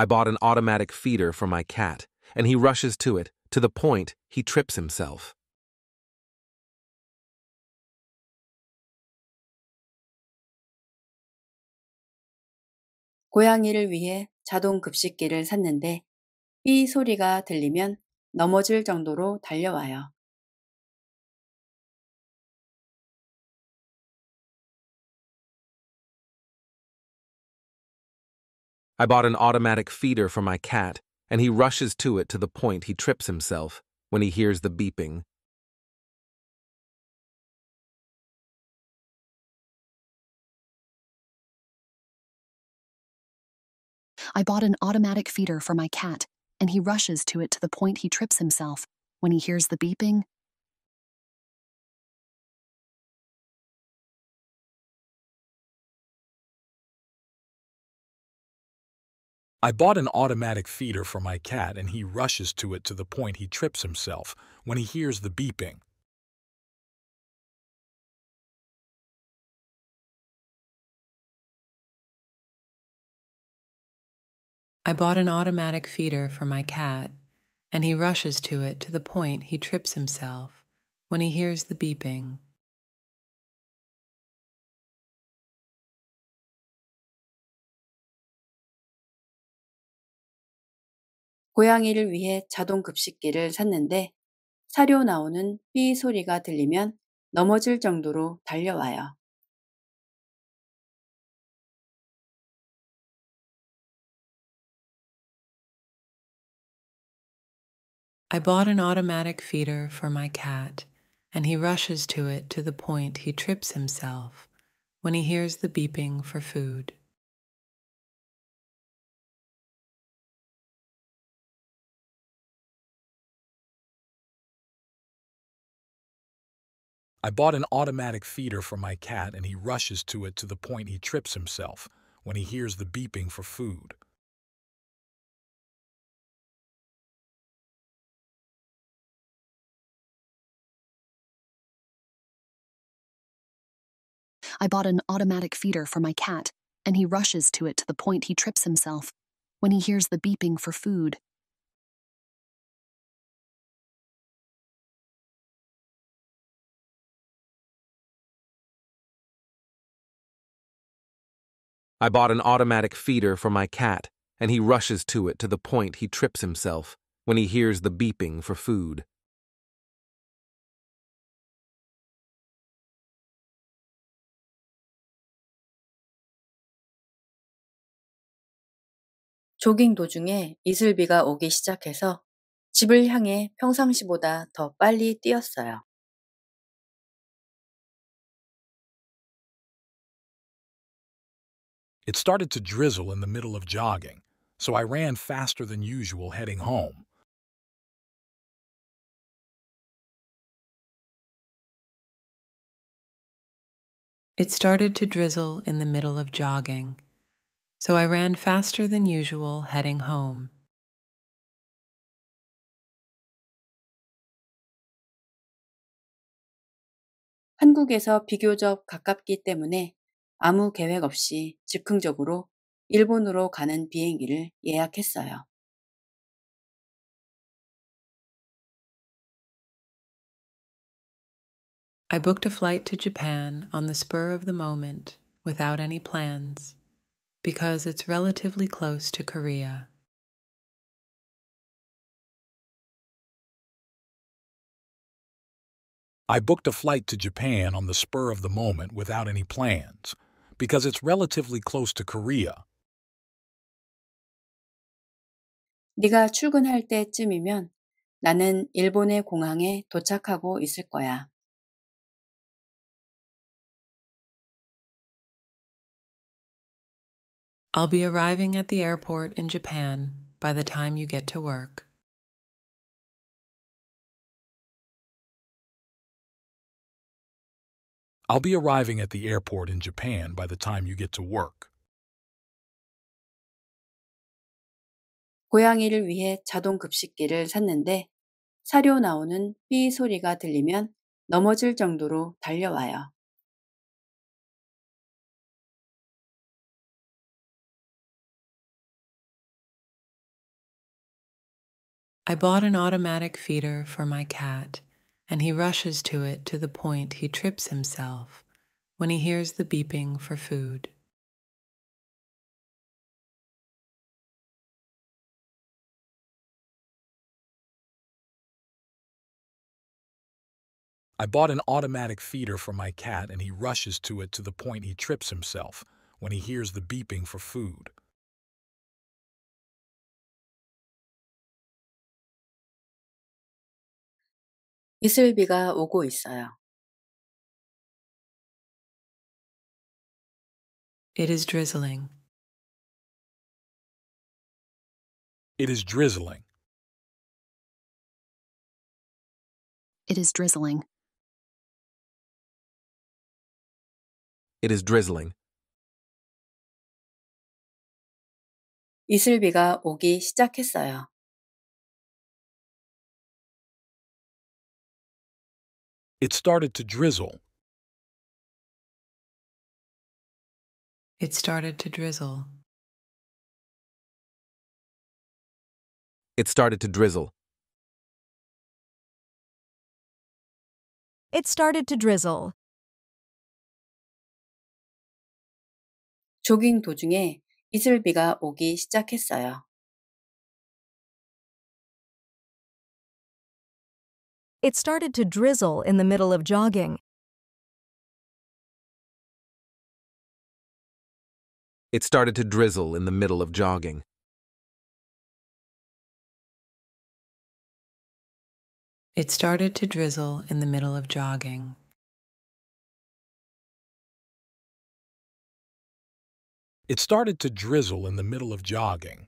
I bought an automatic feeder for my cat, and he rushes to it, to the point he trips himself. 고양이를 위해 자동 급식기를 샀는데 삐 소리가 들리면 넘어질 정도로 달려와요. I bought an automatic feeder for my cat, and he rushes to it to the point he trips himself when he hears the beeping. I bought an automatic feeder for my cat, and he rushes to it to the point he trips himself when he hears the beeping I bought an automatic feeder for my cat and he rushes to it to the point he trips himself when he hears the beeping. I bought an automatic feeder for my cat, and he rushes to it to the point he trips himself when he hears the beeping. 고양이를 위해 자동 급식기를 샀는데 사료 나오는 삐 소리가 들리면 넘어질 정도로 달려와요. I bought an automatic feeder for my cat, and he rushes to it to the point he trips himself when he hears the beeping for food. I bought an automatic feeder for my cat and he rushes to it to the point he trips himself when he hears the beeping for food. I bought an automatic feeder for my cat, and he rushes to it to the point he trips himself when he hears the beeping for food. I bought an automatic feeder for my cat, and he rushes to it to the point he trips himself when he hears the beeping for food. Jogging 도중에 이슬비가 오기 시작해서 집을 향해 평상시보다 더 빨리 뛰었어요. It started to drizzle in the middle of jogging, so I ran faster than usual heading home. It started to drizzle in the middle of jogging, so I ran faster than usual heading home. 한국에서 비교적 가깝기 때문에 아무 계획 없이 즉흥적으로 일본으로 가는 비행기를 예약했어요. I booked a flight to Japan on the spur of the moment without any plans because it's relatively close to Korea. I booked a flight to Japan on the spur of the moment without any plans because it's relatively close to Korea. 네가 출근할 때쯤이면 나는 일본의 공항에 도착하고 있을 거야. I'll be arriving at the airport in Japan by the time you get to work. I'll be arriving at the airport in Japan by the time you get to work. 고양이를 위해 자동 급식기를 샀는데 사료 나오는 삐 소리가 들리면 넘어질 정도로 달려와요. I bought an automatic feeder for my cat and he rushes to it to the point he trips himself when he hears the beeping for food. I bought an automatic feeder for my cat and he rushes to it to the point he trips himself when he hears the beeping for food. 이슬비가 오고 있어요. It is drizzling. It is drizzling. It is drizzling. It is drizzling. 이슬비가 오기 시작했어요. It started to drizzle. It started to drizzle. It started to drizzle. It started to drizzle. 조깅 도중에 이슬비가 오기 시작했어요. It started to drizzle in the middle of jogging. It started to drizzle in the middle of jogging. It started to drizzle in the middle of jogging. It started to drizzle in the middle of jogging.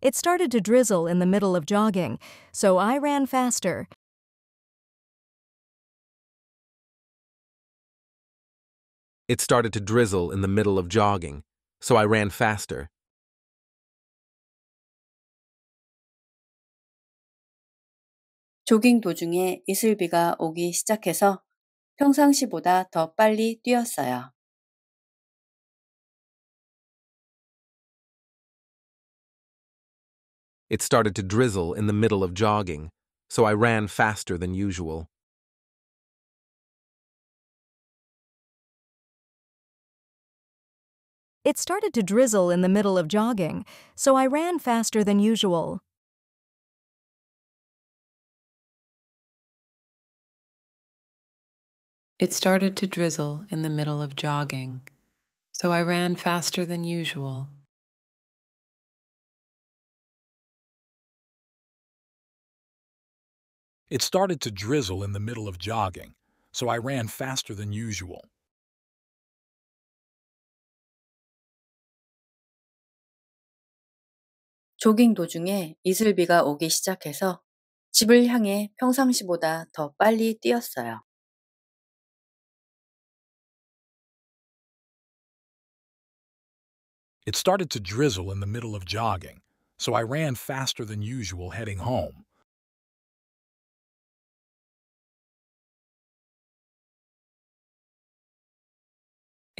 It started to drizzle in the middle of jogging, so I ran faster. It started to drizzle in the middle of jogging, so I ran faster. 도중에 이슬비가 오기 시작해서 평상시보다 더 빨리 뛰었어요. It started to drizzle in the middle of jogging, so I ran faster than usual. It started to drizzle in the middle of jogging, so I ran faster than usual. It started to drizzle in the middle of jogging, so I ran faster than usual. It started to drizzle in the middle of jogging, so I ran faster than usual. Jogging 도중에 이슬비가 오기 시작해서 집을 향해 평상시보다 더 빨리 뛰었어요. It started to drizzle in the middle of jogging, so I ran faster than usual heading home.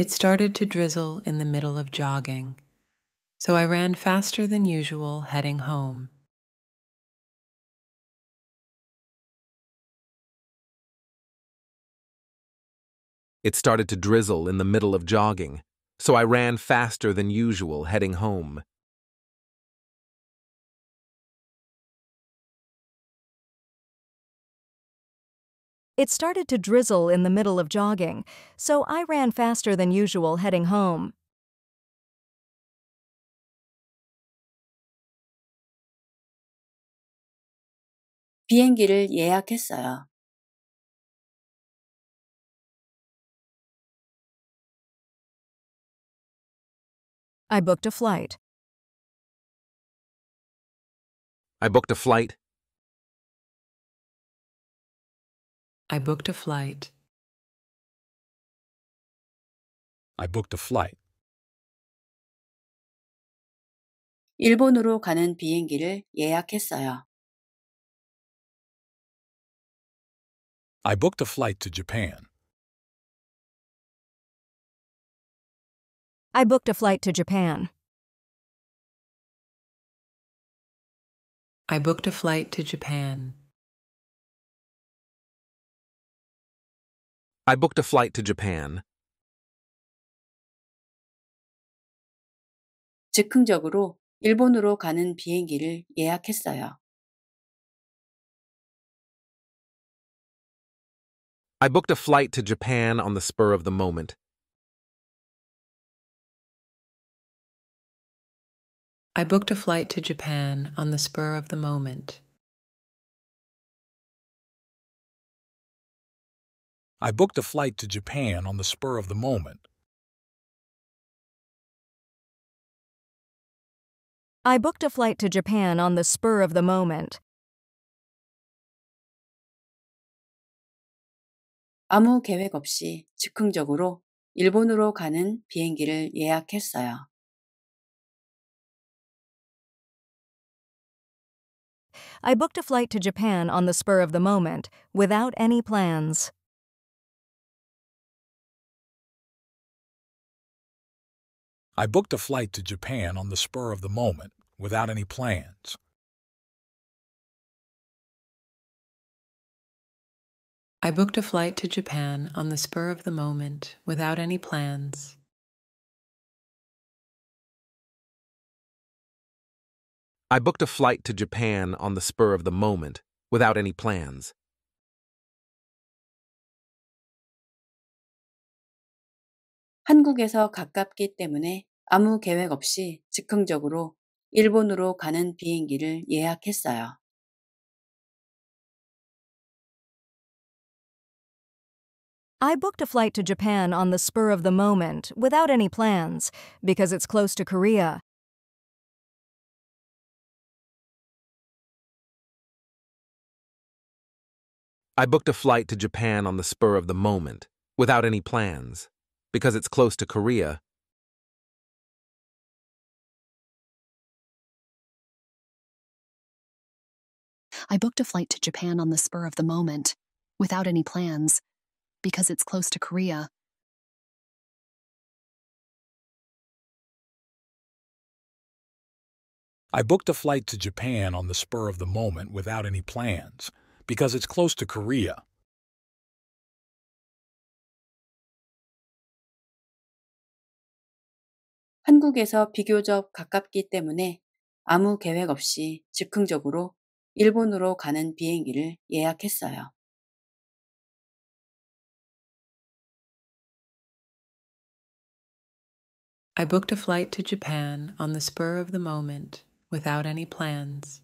It started to drizzle in the middle of jogging, so I ran faster than usual heading home. It started to drizzle in the middle of jogging, so I ran faster than usual heading home. It started to drizzle in the middle of jogging, so I ran faster than usual heading home. I booked a flight. I booked a flight. I booked a flight. I booked a flight. 일본으로 가는 비행기를 예약했어요. I booked a flight to Japan. I booked a flight to Japan. I booked a flight to Japan. I booked a flight to Japan. 즉흥적으로 일본으로 가는 비행기를 예약했어요. I booked a flight to Japan on the spur of the moment. I booked a flight to Japan on the spur of the moment. I booked a flight to Japan on the spur of the moment. I booked a flight to Japan on the spur of the moment. 아무 계획 없이 즉흥적으로 일본으로 가는 비행기를 예약했어요. I booked a flight to Japan on the spur of the moment, without any plans. I booked a flight to Japan on the spur of the moment, without any plans. I booked a flight to Japan on the spur of the moment, without any plans. I booked a flight to Japan on the spur of the moment, without any plans. 한국에서 가깝기 때문에 아무 계획 없이 즉흥적으로 일본으로 가는 비행기를 예약했어요. I booked a flight to Japan on the spur of the moment without any plans because it's close to Korea. I booked a flight to Japan on the spur of the moment without any plans because it's close to Korea I booked a flight to Japan on the spur of the moment, without any plans, because it's close to Korea. I booked a flight to Japan on the spur of the moment without any plans, because it's close to Korea. 한국에서 비교적 가깝기 때문에 아무 계획 없이 즉흥적으로 일본으로 가는 비행기를 예약했어요. I booked a flight to Japan on the spur of the moment without any plans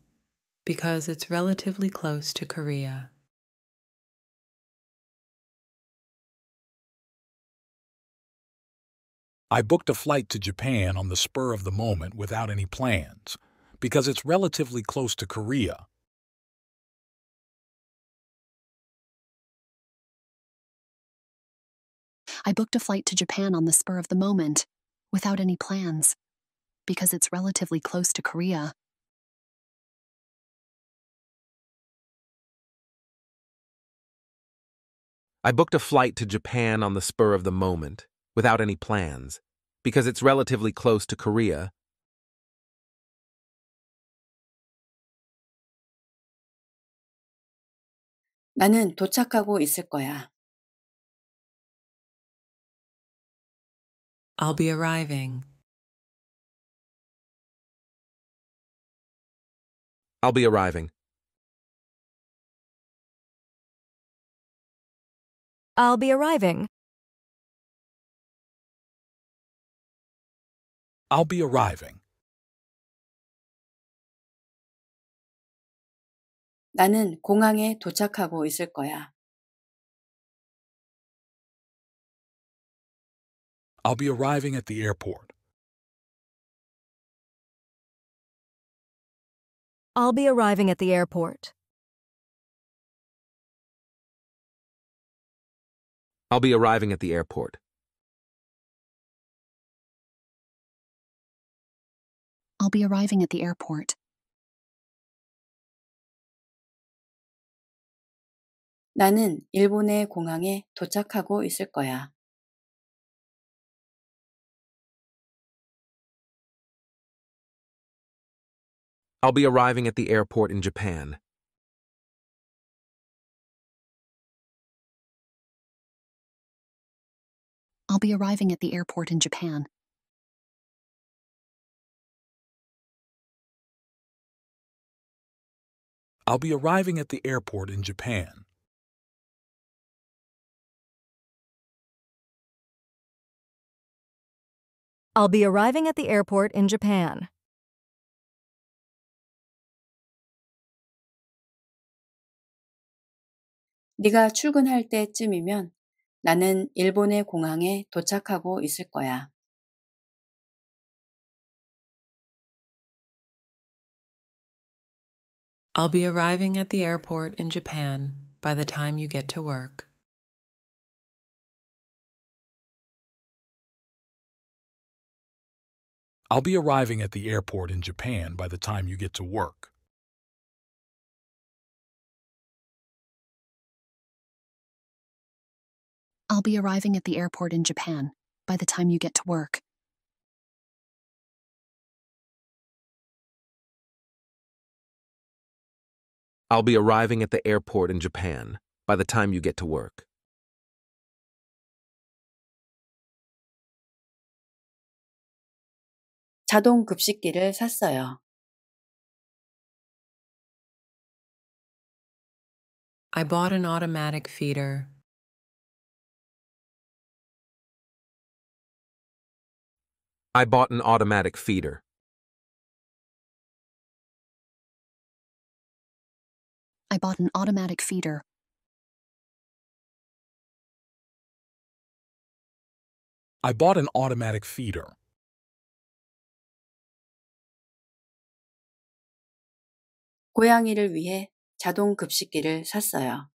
because it's relatively close to Korea. I booked a flight to Japan on the spur of the moment without any plans because it's relatively close to Korea. I booked a flight to Japan on the spur of the moment, without any plans, because it's relatively close to Korea. I booked a flight to Japan on the spur of the moment, without any plans, because it's relatively close to Korea. 나는 도착하고 있을 거야. I'll be arriving. I'll be arriving. I'll be arriving. I'll be arriving. 나는 공항에 도착하고 있을 거야. I'll be arriving at the airport. I'll be arriving at the airport. I'll be arriving at the airport. I'll be arriving at the airport. 나는 일본의 공항에 도착하고 있을 거야. I'll be arriving at the airport in Japan. I'll be arriving at the airport in Japan. I'll be arriving at the airport in Japan. I'll be arriving at the airport in Japan. 네가 출근할 때쯤이면 나는 일본의 공항에 도착하고 있을 거야. I'll be arriving at the airport in Japan by the time you get to work. I'll be arriving at the airport in Japan by the time you get to work. I'll be arriving at the airport in Japan by the time you get to work. I'll be arriving at the airport in Japan by the time you get to work. I bought an automatic feeder. I bought an automatic feeder. I bought an automatic feeder. I bought an automatic feeder. I 고양이를 위해 자동 급식기를 샀어요.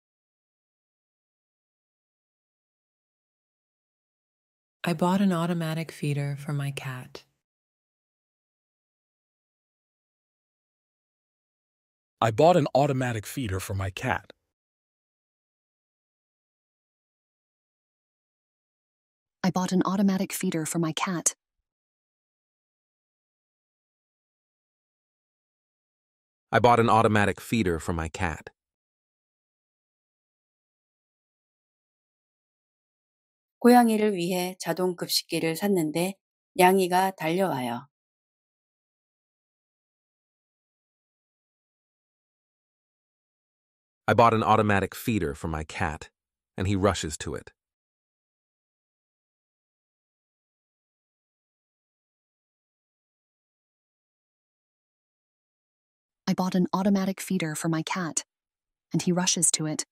I bought an automatic feeder for my cat. I bought an automatic feeder for my cat. I bought an automatic feeder for my cat. I bought an automatic feeder for my cat. 고양이를 위해 자동 급식기를 샀는데 양이가 달려와요. I bought an automatic feeder for my cat, and he rushes to it. I bought an automatic feeder for my cat, and he rushes to it.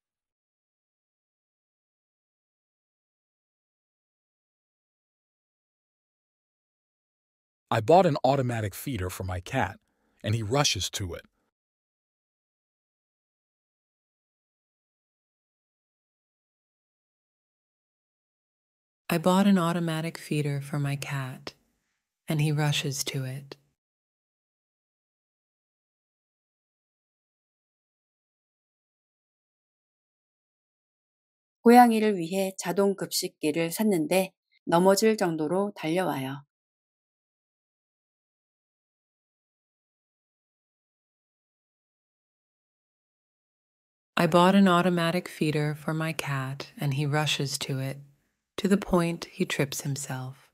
I bought an automatic feeder for my cat, and he rushes to it. I bought an automatic feeder for my cat, and he rushes to it. 고양이를 위해 자동 급식기를 샀는데 넘어질 정도로 달려와요. I bought an automatic feeder for my cat, and he rushes to it, to the point he trips himself.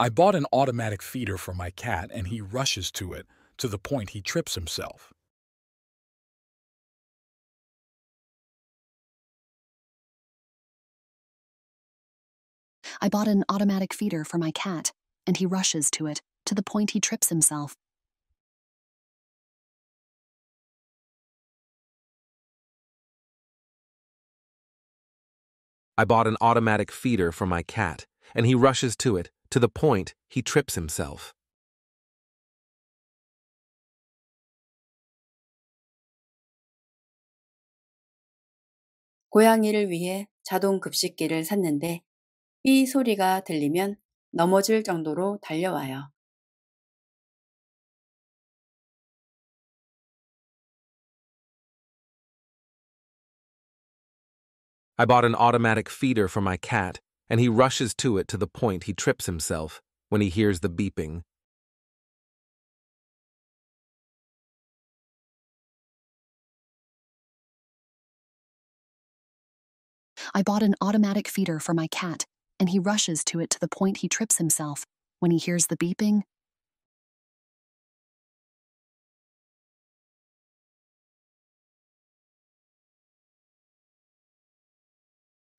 I bought an automatic feeder for my cat, and he rushes to it, to the point he trips himself. I bought an automatic feeder for my cat, and he rushes to it, to the point he trips himself. I bought an automatic feeder for my cat, and he rushes to it, to the point he trips himself. 고양이를 위해 자동 급식기를 샀는데 삐 소리가 들리면 넘어질 정도로 달려와요. I bought an automatic feeder for my cat, and he rushes to it to the point he trips himself when he hears the beeping. I bought an automatic feeder for my cat, and he rushes to it to the point he trips himself when he hears the beeping.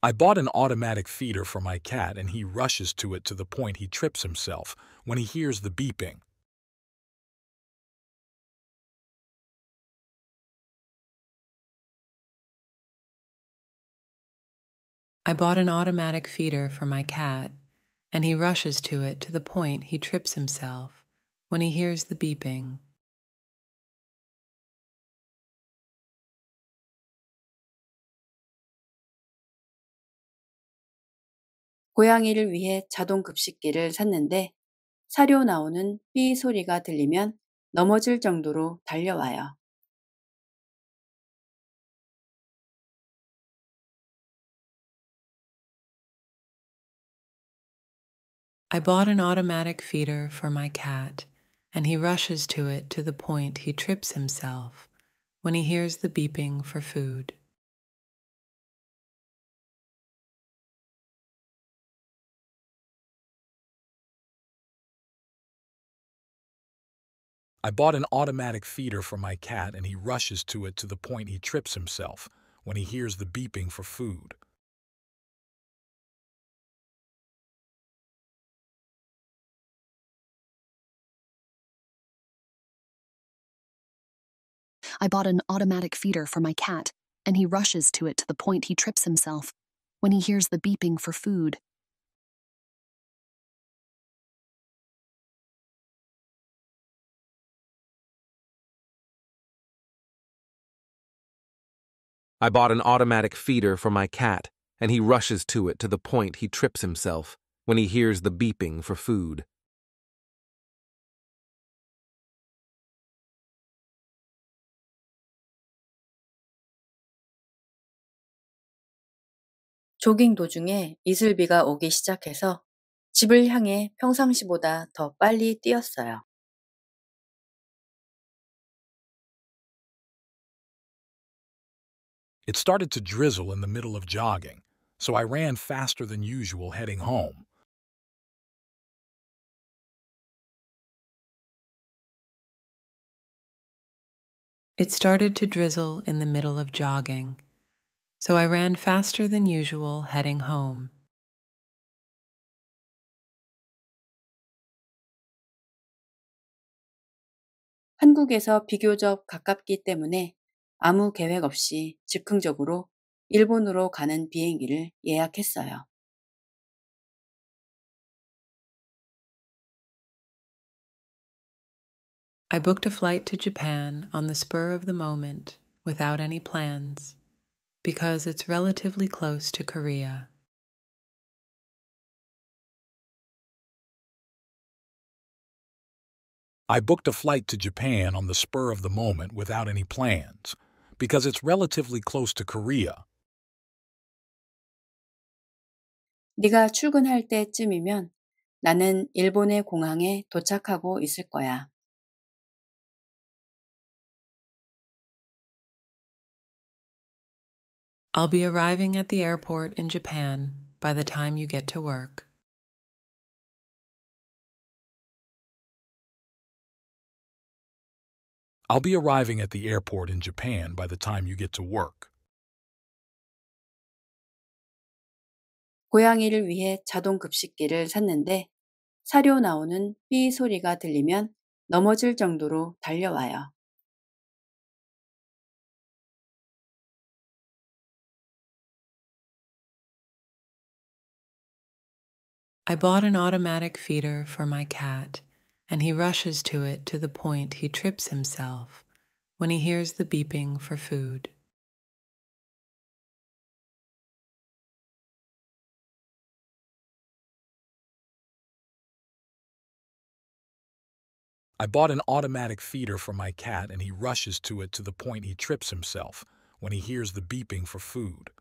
I bought an automatic feeder for my cat and he rushes to it to the point he trips himself when he hears the beeping. I bought an automatic feeder for my cat, and he rushes to it to the point he trips himself when he hears the beeping. 고양이를 위해 자동 급식기를 샀는데 사료 나오는 삐 소리가 들리면 넘어질 정도로 달려와요. I bought an automatic feeder for my cat, and he rushes to it to the point he trips himself when he hears the beeping for food. I bought an automatic feeder for my cat and he rushes to it to the point he trips himself when he hears the beeping for food. I bought an automatic feeder for my cat, and he rushes to it to the point he trips himself when he hears the beeping for food. I bought an automatic feeder for my cat, and he rushes to it to the point he trips himself when he hears the beeping for food. It started to drizzle in the middle of jogging, so I ran faster than usual heading home. It started to drizzle in the middle of jogging, so I ran faster than usual heading home. 한국에서 비교적 가깝기 때문에 아무 계획 없이 즉흥적으로 일본으로 가는 비행기를 예약했어요. I booked a flight to Japan on the spur of the moment without any plans because it's relatively close to Korea. I booked a flight to Japan on the spur of the moment without any plans, because it's relatively close to Korea. 네가 출근할 때쯤이면 나는 일본의 공항에 도착하고 있을 거야. I'll be arriving at the airport in Japan by the time you get to work. I'll be arriving at the airport in Japan by the time you get to work. 고양이를 위해 자동 급식기를 샀는데 사료 나오는 삐 소리가 들리면 넘어질 정도로 달려와요. I bought an automatic feeder for my cat, and he rushes to it to the point he trips himself when he hears the beeping for food. I bought an automatic feeder for my cat and he rushes to it to the point he trips himself when he hears the beeping for food.